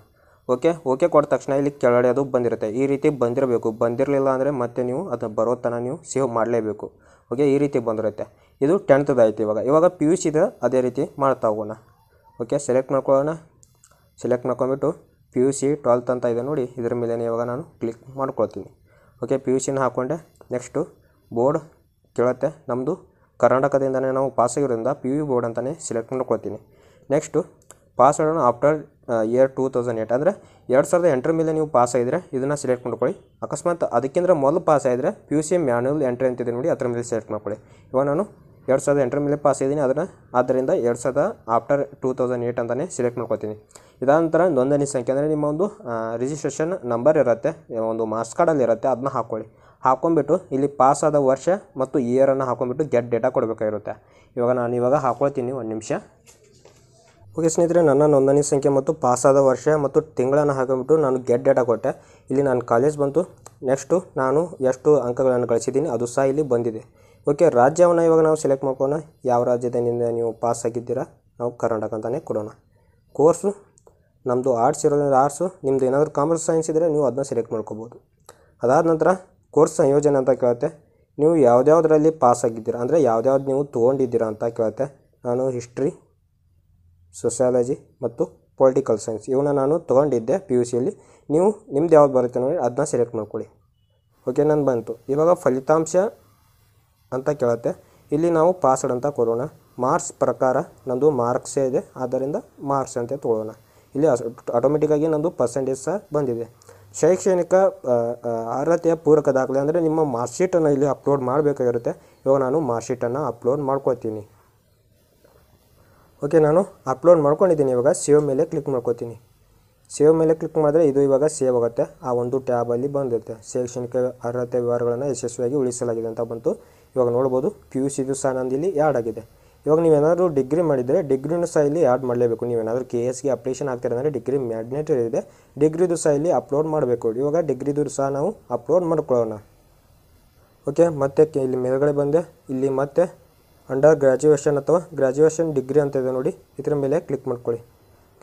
ಓಕೆ ಓಕೆ ಕೊಟ್ಟ ತಕ್ಷಣ ಇಲ್ಲಿ ಕೆಳಗಡೆ ಅದು ಬಂದಿರುತ್ತೆ ಈ ರೀತಿ ಬಂದಿರಬೇಕು ಬಂದಿರಲಿಲ್ಲ ಅಂದರೆ ಮತ್ತೆ ನೀವು ಅದನ್ನು ಬರೋ ತನಕ ನೀವು ಸೇವ್ ಮಾಡಲೇಬೇಕು ಓಕೆ ಈ ರೀತಿ ಬಂದಿರುತ್ತೆ ಇದು ಟೆಂತ್ದಾಯಿತು ಇವಾಗ ಇವಾಗ ಪಿ ಯು ಸಿ ಅದೇ ರೀತಿ ಮಾಡ್ತಾ ಹೋಗೋಣ ಓಕೆ ಸೆಲೆಕ್ಟ್ ಮಾಡ್ಕೊಳ್ಳೋಣ ಸೆಲೆಕ್ಟ್ ಮಾಡ್ಕೊಂಬಿಟ್ಟು ಪಿ ಯು ಸಿ ಟ್ವೆಲ್ತ್ ಅಂತ ಇದೆ ನೋಡಿ ಇದರ ಮೇಲೆ ಇವಾಗ ನಾನು ಕ್ಲಿಕ್ ಮಾಡ್ಕೊಳ್ತೀನಿ ಓಕೆ ಪಿ ಯು ಸಿನ ಹಾಕ್ಕೊಂಡೆ ನೆಕ್ಸ್ಟು ಬೋರ್ಡ್ ಕೇಳುತ್ತೆ ನಮ್ಮದು ಕರ್ನಾಟಕದಿಂದಲೇ ನಾವು ಪಾಸ್ ಆಗಿರೋದ್ರಿಂದ ಪಿ ಯು ಬೋರ್ಡ್ ಅಂತಲೇ ಸೆಲೆಕ್ಟ್ ಮಾಡ್ಕೊತೀನಿ ನೆಕ್ಸ್ಟು ಪಾಸ್ ಆಡೋಣ after year two thousand eight ಅಂದರೆ ಎರಡು ಸಾವಿರದ ಎಂಟರ ಮೇಲೆ ನೀವು ಪಾಸ್ ಆಗಿದ್ರೆ ಇದನ್ನು ಸೆಲೆಕ್ಟ್ ಮಾಡ್ಕೊಳ್ಳಿ ಅಕಸ್ಮಾತ್ ಅದಕ್ಕಿಂತ ಮೊದಲು ಪಾಸ್ ಆಗಿದ್ರೆ P U C manual entry ಅಂತಿದೆ ನೋಡಿ ಅದರ ಮೇಲೆ ಸೆಲೆಕ್ಟ್ ಮಾಡ್ಕೊಳ್ಳಿ ಇವಾಗ ನಾನು ಎರಡು ಸಾವಿರದ ಎಂಟರ ಮೇಲೆ ಪಾಸ್ ಆಗಿದ್ದೀನಿ ಅದನ್ನು ಆದ್ದರಿಂದ ಎರಡು ಸಾವಿರದ ಆಫ್ಟರ್ ಟೂ ತೌಸಂಡ್ ಏಟ್ ಅಂತಲೇ ಸೆಲೆಕ್ಟ್ ಮಾಡ್ಕೊತೀನಿ ಇದಾದ ನಂತರ ನೋಂದಣಿ ಸಂಖ್ಯೆ ಅಂದರೆ ನಿಮ್ಮ ಒಂದು ರಿಜಿಸ್ಟ್ರೇಷನ್ ನಂಬರ್ ಇರುತ್ತೆ ಒಂದು ಮಾರ್ಕ್ಸ್ ಕಾರ್ಡಲ್ಲಿ ಇರುತ್ತೆ ಅದನ್ನ ಹಾಕ್ಕೊಳ್ಳಿ ಹಾಕೊಂಡ್ಬಿಟ್ಟು ಇಲ್ಲಿ ಪಾಸಾದ ವರ್ಷ ಮತ್ತು ಇಯರನ್ನು ಹಾಕೊಂಡ್ಬಿಟ್ಟು ಗೆಟ್ ಡೇಟಾ ಕೊಡಬೇಕಾಗಿರುತ್ತೆ ಇವಾಗ ನಾನು ಇವಾಗ ಹಾಕೊಳ್ತೀನಿ ಒಂದು ನಿಮಿಷ ಓಕೆ ಸ್ನೇಹಿತರೆ ನನ್ನ ನೋಂದಣಿ ಸಂಖ್ಯೆ ಮತ್ತು ಪಾಸಾದ ವರ್ಷ ಮತ್ತು ತಿಂಗಳನ್ನು ಹಾಕೊಂಡ್ಬಿಟ್ಟು ನಾನು ಗೆಟ್ ಡೇಟಾ ಕೊಟ್ಟೆ ಇಲ್ಲಿ ನಾನು ಕಾಲೇಜ್ ಬಂತು ನೆಕ್ಸ್ಟು ನಾನು ಎಷ್ಟು ಅಂಕಗಳನ್ನು ಗಳಿಸಿದ್ದೀನಿ ಅದು ಸಹ ಇಲ್ಲಿ ಬಂದಿದೆ ಓಕೆ ರಾಜ್ಯವನ್ನು ಇವಾಗ ನಾವು ಸೆಲೆಕ್ಟ್ ಮಾಡ್ಕೋಣ ಯಾವ ರಾಜ್ಯದಿಂದ ನೀವು ಪಾಸ್ ಆಗಿದ್ದೀರಾ ನಾವು ಕರ್ನಾಟಕ ಅಂತಲೇ ಕೊಡೋಣ ಕೋರ್ಸು ನಮ್ಮದು ಆರ್ಟ್ಸ್ ಇರೋದ್ರಿಂದ ಆರ್ಟ್ಸು ನಿಮ್ಮದು ಏನಾದರೂ ಕಾಮರ್ಸ್ ಸೈನ್ಸ್ ಇದ್ದರೆ ನೀವು ಅದನ್ನ ಸೆಲೆಕ್ಟ್ ಮಾಡ್ಕೋಬೋದು ಅದಾದ ನಂತರ ಕೋರ್ಸ್ ಸಂಯೋಜನೆ ಅಂತ ಕೇಳುತ್ತೆ ನೀವು ಯಾವ್ದ್ಯಾವುದ್ರಲ್ಲಿ ಪಾಸ್ ಆಗಿದ್ದೀರಾ ಅಂದರೆ ಯಾವ್ದ್ಯಾವ್ದು ನೀವು ತೊಗೊಂಡಿದ್ದೀರಾ ಅಂತ ಕೇಳುತ್ತೆ ನಾನು ಹಿಸ್ಟ್ರಿ ಸೋಷಿಯಾಲಜಿ ಮತ್ತು ಪೊಲಿಟಿಕಲ್ ಸೈನ್ಸ್ ಇವನ್ನ ನಾನು ತೊಗೊಂಡಿದ್ದೆ ಪಿ ಯು ಸಿಯಲ್ಲಿ ನೀವು ನಿಮ್ದು ಯಾವ್ದು ಬರುತ್ತೆ ನೋಡಿ ಅದನ್ನ ಸೆಲೆಕ್ಟ್ ಮಾಡ್ಕೊಳ್ಳಿ ಓಕೆ ನಾನು ಬಂತು ಇವಾಗ ಫಲಿತಾಂಶ ಅಂತ ಕೇಳುತ್ತೆ ಇಲ್ಲಿ ನಾವು ಪಾಸ್ಡ್ ಅಂತ ಕೊಡೋಣ ಮಾರ್ಕ್ಸ್ ಪ್ರಕಾರ ನಂದು ಮಾರ್ಕ್ಸೇ ಇದೆ ಆದ್ದರಿಂದ ಮಾರ್ಕ್ಸ್ ಅಂತ ತೊಗೊಳ್ಳೋಣ ಇಲ್ಲಿ ಆಟೋಮೆಟಿಕ್ಕಾಗಿ ನಂದು ಪರ್ಸೆಂಟೇಜ್ ಸಹ ಬಂದಿದೆ ಶೈಕ್ಷಣಿಕ ಅರ್ಹತೆಯ ಪೂರಕ ದಾಖಲೆ ಅಂದರೆ ನಿಮ್ಮ ಮಾರ್ಕ್ ಇಲ್ಲಿ ಅಪ್ಲೋಡ್ ಮಾಡಬೇಕಾಗಿರುತ್ತೆ ಇವಾಗ ನಾನು ಮಾರ್ಕ್ ಅಪ್ಲೋಡ್ ಮಾಡ್ಕೊತೀನಿ ಓಕೆ ನಾನು ಅಪ್ಲೋಡ್ ಮಾಡ್ಕೊಂಡಿದ್ದೀನಿ ಇವಾಗ ಸೇವ್ ಮೇಲೆ ಕ್ಲಿಕ್ ಮಾಡ್ಕೊತೀನಿ ಸೇವ್ ಮೇಲೆ ಕ್ಲಿಕ್ ಮಾಡಿದ್ರೆ ಇದು ಇವಾಗ ಸೇವ್ ಆಗುತ್ತೆ ಆ ಒಂದು ಟ್ಯಾಬಲ್ಲಿ ಬಂದಿರುತ್ತೆ ಶೈಕ್ಷಣಿಕ ಅರ್ಹತೆ ವಿವರಗಳನ್ನು ಯಶಸ್ವಿಯಾಗಿ ಉಳಿಸಲಾಗಿದೆ ಅಂತ ಬಂತು ಇವಾಗ ನೋಡ್ಬೋದು ಪಿ ಯು ಸಿ ಸಹ ನಂದಿಲಿ ಆಗಿದೆ ಇವಾಗ ನೀವೇನಾದರೂ ಡಿಗ್ರಿ ಮಾಡಿದರೆ ಡಿಗ್ರಿನೂ ಸಹ ಇಲ್ಲಿ ಆ್ಯಡ್ ಮಾಡಲೇಬೇಕು ನೀವೇನಾದರೂ ಕೆ ಎಸ್ಗೆ ಅಪ್ಲಿಕೇಶನ್ ಅಂದರೆ ಡಿಗ್ರಿ ಮ್ಯಾಗ್ನೇಟರ್ ಇದೆ ಡಿಗ್ರಿದು ಸಹ ಇಲ್ಲಿ ಅಪ್ಲೋಡ್ ಮಾಡಬೇಕು ಇವಾಗ ಡಿಗ್ರಿದು ಸಹ ನಾವು ಅಪ್ಲೋಡ್ ಮಾಡ್ಕೊಳ್ಳೋಣ ಓಕೆ ಮತ್ತೆ ಇಲ್ಲಿ ಮೇಲ್ಗಡೆ ಬಂದೆ ಇಲ್ಲಿ ಮತ್ತೆ ಅಂಡರ್ ಗ್ರ್ಯಾಜುಯೇಷನ್ ಅಥವಾ ಗ್ರ್ಯಾಜುಯೇಷನ್ ಡಿಗ್ರಿ ಅಂತ ಇದೆ ನೋಡಿ ಇದರ ಮೇಲೆ ಕ್ಲಿಕ್ ಮಾಡ್ಕೊಳ್ಳಿ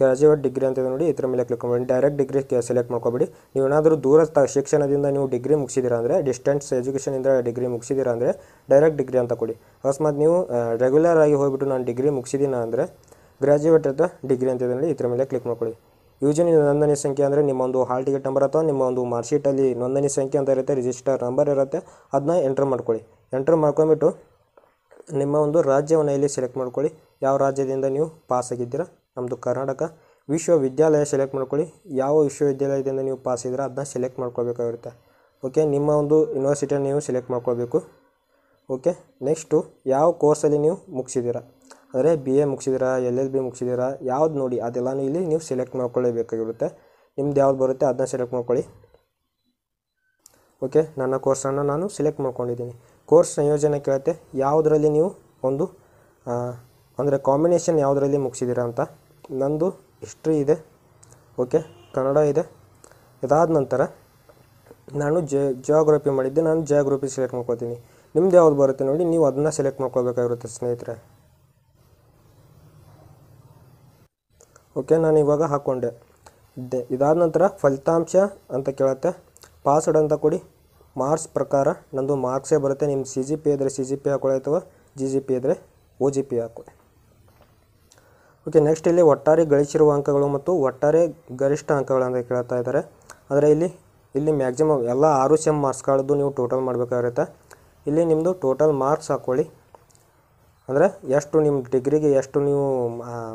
ಗ್ರಾಜುಯೇಟ್ ಡಿಗ್ರಿ ಅಂತ ನೋಡಿ ಇದರ ಮೇಲೆ ಕ್ಲಿಕ್ ಮಾಡಿ ಡೈರೆಕ್ಟ್ ಡಿಗ್ರಿ ಸೆಲೆಕ್ಟ್ ಮಾಡ್ಕೊಬಿಡಿ ನೀವು ಏನಾದರೂ ದೂರ ಶಿಕ್ಷಣದಿಂದ ನೀವು ಡಿಗ್ರಿ ಮುಗಿಸಿದಿರ ಅಂದರೆ ಡಿಸ್ಟೆನ್ಸ್ ಎಜುಕೇಷನಿಂದ ಡಿಗ್ರಿ ಮುಗಿಸಿದ್ದೀರಾ ಅಂದರೆ ಡೈರೆಕ್ಟ್ ಡಿಗ್ರಿ ಅಂತ ಕೊಡಿ ಅಕಸ್ಮಾತ್ ನೀವು ರೆಗ್ಯುಲರ್ ಆಗಿ ಹೋಗ್ಬಿಟ್ಟು ನಾನು ಡಿಗ್ರಿ ಮುಗಿಸಿದ್ದೀನಿ ಅಂದರೆ ಗ್ರಾಜುಯೇಟ್ ಅಥವಾ ಡಿಗ್ರಿ ಅಂತ ನೋಡಿ ಇದರ ಮೇಲೆ ಕ್ಲಿಕ್ ಮಾಡ್ಕೊಳ್ಳಿ ಯೂಜನಿ ನೋಂದಣಿ ಸಂಖ್ಯೆ ಅಂದರೆ ನಿಮ್ಮ ಒಂದು ಹಾಲ್ ಟಿಕೆಟ್ ನಂಬರ್ ಅಥವಾ ನಿಮ್ಮ ಒಂದು ಮಾರ್ಕ್ಶೀಟಲ್ಲಿ ನೋಂದಣಿ ಸಂಖ್ಯೆ ಅಂತ ಇರುತ್ತೆ ರಿಜಿಸ್ಟರ್ ನಂಬರ್ ಇರುತ್ತೆ ಅದನ್ನ ಎಂಟ್ರ್ ಮಾಡ್ಕೊಳ್ಳಿ ಎಂಟ್ರ್ ಮಾಡ್ಕೊಂಬಿಟ್ಟು ನಿಮ್ಮ ಒಂದು ರಾಜ್ಯವನ್ನು ಇಲ್ಲಿ ಸೆಲೆಕ್ಟ್ ಮಾಡ್ಕೊಳ್ಳಿ ಯಾವ ರಾಜ್ಯದಿಂದ ನೀವು ಪಾಸ್ ಆಗಿದ್ದೀರಾ ನಮ್ಮದು ಕರ್ನಾಟಕ ವಿಶ್ವವಿದ್ಯಾಲಯ ಸೆಲೆಕ್ಟ್ ಮಾಡ್ಕೊಳ್ಳಿ ಯಾವ ವಿಶ್ವವಿದ್ಯಾಲಯದಿಂದ ನೀವು ಪಾಸ್ ಇದ್ದೀರ ಅದನ್ನ ಸೆಲೆಕ್ಟ್ ಮಾಡ್ಕೋಬೇಕಾಗಿರುತ್ತೆ ಓಕೆ ನಿಮ್ಮ ಒಂದು ಯೂನಿವರ್ಸಿಟಿಯನ್ನು ನೀವು ಸೆಲೆಕ್ಟ್ ಮಾಡ್ಕೋಬೇಕು ಓಕೆ ನೆಕ್ಸ್ಟು ಯಾವ ಕೋರ್ಸಲ್ಲಿ ನೀವು ಮುಗಿಸಿದ್ದೀರಾ ಅಂದರೆ ಬಿ ಎ ಮುಗಿಸಿದ್ದೀರಾ ಎಲ್ ಎಲ್ ಬಿ ಮುಗಿಸಿದ್ದೀರಾ ಯಾವ್ದು ನೋಡಿ ಅದೆಲ್ಲಾನು ಇಲ್ಲಿ ನೀವು ಸೆಲೆಕ್ಟ್ ಮಾಡ್ಕೊಳ್ಳೇಬೇಕಾಗಿರುತ್ತೆ ನಿಮ್ದು ಯಾವ್ದು ಬರುತ್ತೆ ಅದನ್ನ ಸೆಲೆಕ್ಟ್ ಮಾಡ್ಕೊಳ್ಳಿ ಓಕೆ ನನ್ನ ಕೋರ್ಸನ್ನು ನಾನು ಸೆಲೆಕ್ಟ್ ಮಾಡ್ಕೊಂಡಿದ್ದೀನಿ ಕೋರ್ಸ್ ಸಂಯೋಜನೆ ಕೇಳುತ್ತೆ ಯಾವುದರಲ್ಲಿ ನೀವು ಒಂದು ಅಂದರೆ ಕಾಂಬಿನೇಷನ್ ಯಾವುದರಲ್ಲಿ ಮುಗಿಸಿದ್ದೀರಾ ಅಂತ ನಂದು ಹಿಸ್ಟ್ರಿ ಇದೆ ಓಕೆ ಕನ್ನಡ ಇದೆ ಇದಾದ ನಂತರ ನಾನು ಜೆ ಜಿಯೋಗ್ರಫಿ ಮಾಡಿದ್ದೆ ನಾನು ಜಿಯೋಗ್ರಫಿ ಸೆಲೆಕ್ಟ್ ಮಾಡ್ಕೋತೀನಿ ನಿಮ್ದು ಯಾವ್ದು ಬರುತ್ತೆ ನೋಡಿ ನೀವು ಅದನ್ನ ಸೆಲೆಕ್ಟ್ ಮಾಡ್ಕೊಳ್ಬೇಕಾಗಿರುತ್ತೆ ಸ್ನೇಹಿತರೆ ಓಕೆ ನಾನು ಇವಾಗ ಹಾಕ್ಕೊಂಡೆ ದೆ ಇದಾದ ನಂತರ ಫಲಿತಾಂಶ ಅಂತ ಕೇಳುತ್ತೆ ಪಾಸ್ವರ್ಡ್ ಅಂತ ಕೊಡಿ ಮಾರ್ಕ್ಸ್ ಪ್ರಕಾರ ನಂದು ಮಾರ್ಕ್ಸೇ ಬರುತ್ತೆ ನಿಮ್ಮ ಸಿ ಜಿ ಪಿ ಇದ್ದರೆ ಸಿ ಜಿ ಪಿ ಹಾಕೊಳ್ಳಿ ಅಥವಾ ಜಿ ಜಿ ಪಿ ಇದ್ದರೆ ಓ ಜಿ ಪಿ ಹಾಕೊಳ್ಳಿ ಓಕೆ ನೆಕ್ಸ್ಟ್ ಇಲ್ಲಿ ಒಟ್ಟಾರೆ ಗಳಿಸಿರುವ ಅಂಕಗಳು ಮತ್ತು ಒಟ್ಟಾರೆ ಗರಿಷ್ಠ ಅಂಕಗಳು ಅಂತ ಕೇಳ್ತಾ ಇದ್ದಾರೆ ಆದರೆ ಇಲ್ಲಿ ಇಲ್ಲಿ ಮ್ಯಾಕ್ಸಿಮಮ್ ಎಲ್ಲ ಆರು ಸೆಮ್ ಮಾರ್ಕ್ಸ್ಗಳದ್ದು ನೀವು ಟೋಟಲ್ ಮಾಡಬೇಕಾಗಿರುತ್ತೆ ಇಲ್ಲಿ ನಿಮ್ಮದು ಟೋಟಲ್ ಮಾರ್ಕ್ಸ್ ಹಾಕ್ಕೊಳ್ಳಿ ಅಂದರೆ ಎಷ್ಟು ನಿಮ್ಮ ಡಿಗ್ರಿಗೆ ಎಷ್ಟು ನೀವು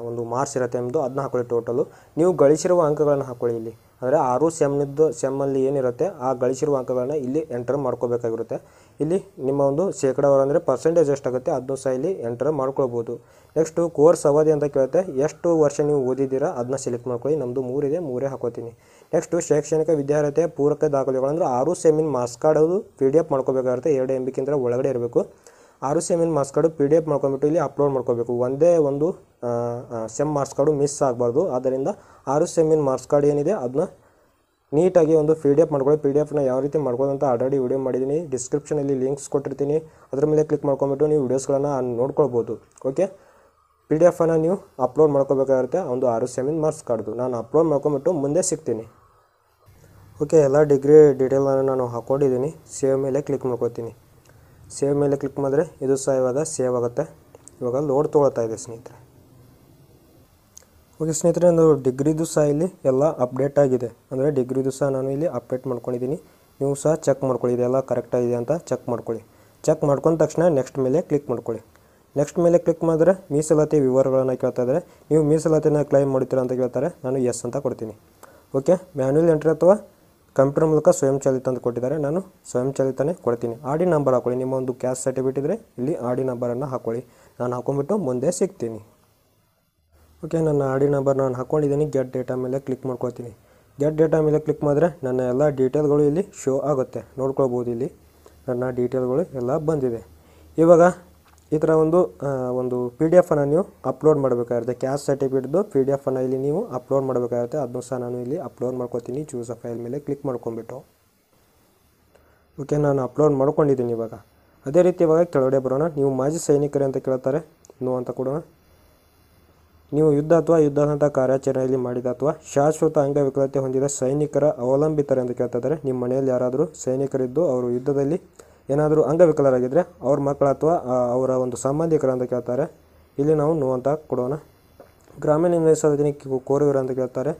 ಒಂದು ಮಾರ್ಕ್ಸ್ ಇರುತ್ತೆ ನಿಮ್ಮದು ಅದನ್ನ ಹಾಕ್ಕೊಳ್ಳಿ ಟೋಟಲು ನೀವು ಗಳಿಸಿರುವ ಅಂಕಗಳನ್ನು ಹಾಕ್ಕೊಳ್ಳಿ ಇಲ್ಲಿ ಅಂದರೆ ಆರು ಸೆಮ್ನಿದ್ದು ಸೆಮ್ಮಲ್ಲಿ ಏನಿರುತ್ತೆ ಆ ಗಳಿಸಿರುವ ಅಂಕಗಳನ್ನ ಇಲ್ಲಿ ಎಂಟರ್ ಮಾಡ್ಕೋಬೇಕಾಗಿರುತ್ತೆ ಇಲ್ಲಿ ನಿಮ್ಮ ಒಂದು ಶೇಕಡಾವಾರು ಅಂದರೆ ಪರ್ಸೆಂಟೇಜ್ ಎಷ್ಟಾಗುತ್ತೆ ಅದನ್ನು ಸಹ ಇಲ್ಲಿ ಎಂಟರ್ ಮಾಡ್ಕೊಳ್ಬೋದು ನೆಕ್ಸ್ಟು ಕೋರ್ಸ್ ಅವಧಿ ಅಂತ ಕೇಳುತ್ತೆ ಎಷ್ಟು ವರ್ಷ ನೀವು ಓದಿದ್ದೀರಾ ಅದನ್ನ ಸೆಲೆಕ್ಟ್ ಮಾಡ್ಕೊಳ್ಳಿ ನಮ್ಮದು ಮೂರಿದೆ ಮೂರೇ ಹಾಕೋತೀನಿ ನೆಕ್ಸ್ಟು ಶೈಕ್ಷಣಿಕ ವಿದ್ಯಾರ್ಥಿಯ ಪೂರಕ ದಾಖಲೆಗಳು ಅಂದರೆ ಆರು ಸೆಮಿನ್ ಮಾಸ್ಕ್ ಕಾರ್ಡ್ ಅದು ಪಿ ಡಿ ಎಫ್ ಮಾಡ್ಕೋಬೇಕಾಗುತ್ತೆ ಎರಡು ಎಂ ಬಿಕ್ಕಿಂದ್ರೆ ಒಳಗಡೆ ಇರಬೇಕು ಆರು ಸೆಮಿನ್ marks card P D F ಮಾಡ್ಕೊಂಡ್ಬಿಟ್ಟು ಇಲ್ಲಿ ಅಪ್ಲೋಡ್ ಮಾಡ್ಕೋಬೇಕು ಒಂದೇ ಒಂದು ಸೆಮ್ ಮಾರ್ಕ್ಸ್ ಕಾರ್ಡು ಮಿಸ್ ಆಗಬಾರ್ದು ಆದ್ದರಿಂದ ಆರು ಸೆಮಿನ್ ಮಾರ್ಕ್ಸ್ ಕಾರ್ಡ್ ಏನಿದೆ ಅದನ್ನ ನೀಟಾಗಿ ಒಂದು ಪಿ ಡಿ ಎಫ್ ಮಾಡ್ಕೊಳ್ಳಿ ಪಿ ಡಿ ಎಫ್ನ ಯಾವ ರೀತಿ ಮಾಡ್ಕೊಳ್ಳೋದು ಅಂತ ಆಲ್ರೆಡಿ ವಿಡಿಯೋ ಮಾಡಿದ್ದೀನಿ ಡಿಸ್ಕ್ರಿಪ್ಷನಲ್ಲಿ ಲಿಂಕ್ಸ್ ಕೊಟ್ಟಿರ್ತೀನಿ ಅದರ ಮೇಲೆ ಕ್ಲಿಕ್ ಮಾಡ್ಕೊಂಬಿಟ್ಟು ನೀವು ವೀಡಿಯೋಸ್ಗಳನ್ನು ನೋಡ್ಕೊಳ್ಬೋದು ಓಕೆ ಪಿ ಡಿ ಎಫನ್ನು ನೀವು ಅಪ್ಲೋಡ್ ಮಾಡ್ಕೋಬೇಕಾಗಿರುತ್ತೆ ಒಂದು ಆರು ಸೆಮಿನ್ ಮಾರ್ಕ್ಸ್ ಕಾರ್ಡ್ದು ನಾನು ಅಪ್ಲೋಡ್ ಮಾಡ್ಕೊಂಬಿಟ್ಟು ಮುಂದೆ ಸಿಗ್ತೀನಿ ಓಕೆ ಎಲ್ಲ ಡಿಗ್ರಿ ಡೀಟೇಲನ್ನು ನಾನು ಹಾಕ್ಕೊಂಡಿದ್ದೀನಿ ಸೇವ್ ಮೇಲೆ ಕ್ಲಿಕ್ ಮಾಡ್ಕೊತೀನಿ ಸೇವ್ ಮೇಲೆ ಕ್ಲಿಕ್ ಮಾಡಿದ್ರೆ ಇದು ಸಹ ಇವಾಗ ಸೇವ್ ಆಗುತ್ತೆ ಇವಾಗ ಲೋಡ್ ತೊಗೊಳ್ತಾ ಇದೆ ಸ್ನೇಹಿತರೆ ಓಕೆ ಸ್ನೇಹಿತರೆ ಒಂದು ಡಿಗ್ರಿದು ಸಹ ಇಲ್ಲಿ ಎಲ್ಲ ಅಪ್ಡೇಟ್ ಆಗಿದೆ ಅಂದರೆ ಡಿಗ್ರಿದು ಸಹ ನಾನು ಇಲ್ಲಿ ಅಪ್ಡೇಟ್ ಮಾಡ್ಕೊಂಡಿದ್ದೀನಿ ನೀವು ಸಹ ಚೆಕ್ ಮಾಡ್ಕೊಳ್ಳಿ ಇದೆಲ್ಲ ಕರೆಕ್ಟಾಗಿದೆ ಅಂತ ಚೆಕ್ ಮಾಡ್ಕೊಳ್ಳಿ ಚೆಕ್ ಮಾಡ್ಕೊಂಡ ತಕ್ಷಣ ನೆಕ್ಸ್ಟ್ ಮೇಲೆ ಕ್ಲಿಕ್ ಮಾಡ್ಕೊಳ್ಳಿ ನೆಕ್ಸ್ಟ್ ಮೇಲೆ ಕ್ಲಿಕ್ ಮಾಡಿದ್ರೆ ಮೀಸಲಾತಿ ವಿವರಗಳನ್ನು ಕೇಳ್ತಾ ಇದ್ದಾರೆ ನೀವು ಮೀಸಲಾತಿನ ಕ್ಲೈಮ್ ಮಾಡ್ತೀರಾ ಅಂತ ಕೇಳ್ತಾರೆ ನಾನು ಎಸ್ ಅಂತ ಕೊಡ್ತೀನಿ ಓಕೆ ಮ್ಯಾನ್ಯಲ್ ಎಂಟ್ರಿ ಅಥವಾ ಕಂಪ್ಯೂಟರ್ ಮೂಲಕ ಸ್ವಯಂಚಾಲಿತ ಅಂತ ಕೊಟ್ಟಿದ್ದಾರೆ ನಾನು ಸ್ವಯಂಚಾಲಿತನೇ ಕೊಡ್ತೀನಿ ಆಡಿ ನಂಬರ್ ಹಾಕೊಳ್ಳಿ ನಿಮ್ಮ ಒಂದು ಕ್ಯಾಸ್ಟ್ ಸರ್ಟಿಫಿಕೇಟ್ ಇದ್ದರೆ ಇಲ್ಲಿ ಆಡಿ ನಂಬರನ್ನು ಹಾಕೊಳ್ಳಿ ನಾನು ಹಾಕೊಂಡ್ಬಿಟ್ಟು ಮುಂದೆ ಸಿಗ್ತೀನಿ ಓಕೆ ನನ್ನ ಡಿ ನಂಬರ್ ನಾನು ಹಾಕ್ಕೊಂಡಿದ್ದೀನಿ ಗೆಟ್ ಡೇಟಾ ಮೇಲೆ ಕ್ಲಿಕ್ ಮಾಡ್ಕೊತೀನಿ ಗೆಟ್ ಡೇಟಾ ಮೇಲೆ ಕ್ಲಿಕ್ ಮಾಡಿದ್ರೆ ನನ್ನ ಎಲ್ಲ ಡೀಟೇಲ್ಗಳು ಇಲ್ಲಿ ಶೋ ಆಗುತ್ತೆ ನೋಡ್ಕೊಳ್ಬೋದು ಇಲ್ಲಿ ನನ್ನ ಡೀಟೇಲ್ಗಳು ಎಲ್ಲ ಬಂದಿದೆ ಇವಾಗ ಈ ಥರ ಒಂದು ಒಂದು ಪಿ ಡಿ ಎಫನ್ನು ನೀವು ಅಪ್ಲೋಡ್ ಮಾಡಬೇಕಾಗುತ್ತೆ ಕ್ಯಾಶ್ ಸರ್ಟಿಫಿಕೇಟ್ದು ಪಿ ಡಿ ಎಫನ್ನು ಇಲ್ಲಿ ನೀವು ಅಪ್ಲೋಡ್ ಮಾಡಬೇಕಾಗುತ್ತೆ ಅದನ್ನು ಸಹ ನಾನು ಇಲ್ಲಿ ಅಪ್ಲೋಡ್ ಮಾಡ್ಕೊತೀನಿ ಚೂಸ್ ಅ ಫೈಲ್ ಮೇಲೆ ಕ್ಲಿಕ್ ಮಾಡ್ಕೊಂಬಿಟ್ಟು ಓಕೆ ನಾನು ಅಪ್ಲೋಡ್ ಮಾಡ್ಕೊಂಡಿದ್ದೀನಿ ಇವಾಗ ಅದೇ ರೀತಿ ಇವಾಗ ಕೆಳಗಡೆ ಬರೋಣ ನೀವು ಮಾಜಿ ಸೈನಿಕರೇ ಅಂತ ಕೇಳ್ತಾರೆ ನೋ ಅಂತ ಕೊಡೋಣ ನೀವು ಯುದ್ಧ ಅಥವಾ ಯುದ್ಧದಂಥ ಕಾರ್ಯಾಚರಣೆಯಲ್ಲಿ ಮಾಡಿದ ಅಥವಾ ಶಾಶ್ವತ ಅಂಗವಿಕಲತೆ ಹೊಂದಿದ ಸೈನಿಕರ ಅಂತ ಕೇಳ್ತಿದ್ದಾರೆ ನಿಮ್ಮ ಮನೆಯಲ್ಲಿ ಯಾರಾದರೂ ಸೈನಿಕರಿದ್ದು ಅವರು ಯುದ್ಧದಲ್ಲಿ ಏನಾದರೂ ಅಂಗವಿಕಲರಾಗಿದ್ದರೆ ಅವ್ರ ಮಕ್ಕಳು ಅಥವಾ ಅವರ ಒಂದು ಸಂಬಂಧಿಕರು ಅಂತ ಕೇಳ್ತಾರೆ ಇಲ್ಲಿ ನಾವು ನೋವಂತ ಕೊಡೋಣ ಗ್ರಾಮೀಣ ದಿನಕ್ಕೆ ಕೋರಿವರು ಅಂತ ಕೇಳ್ತಾರೆ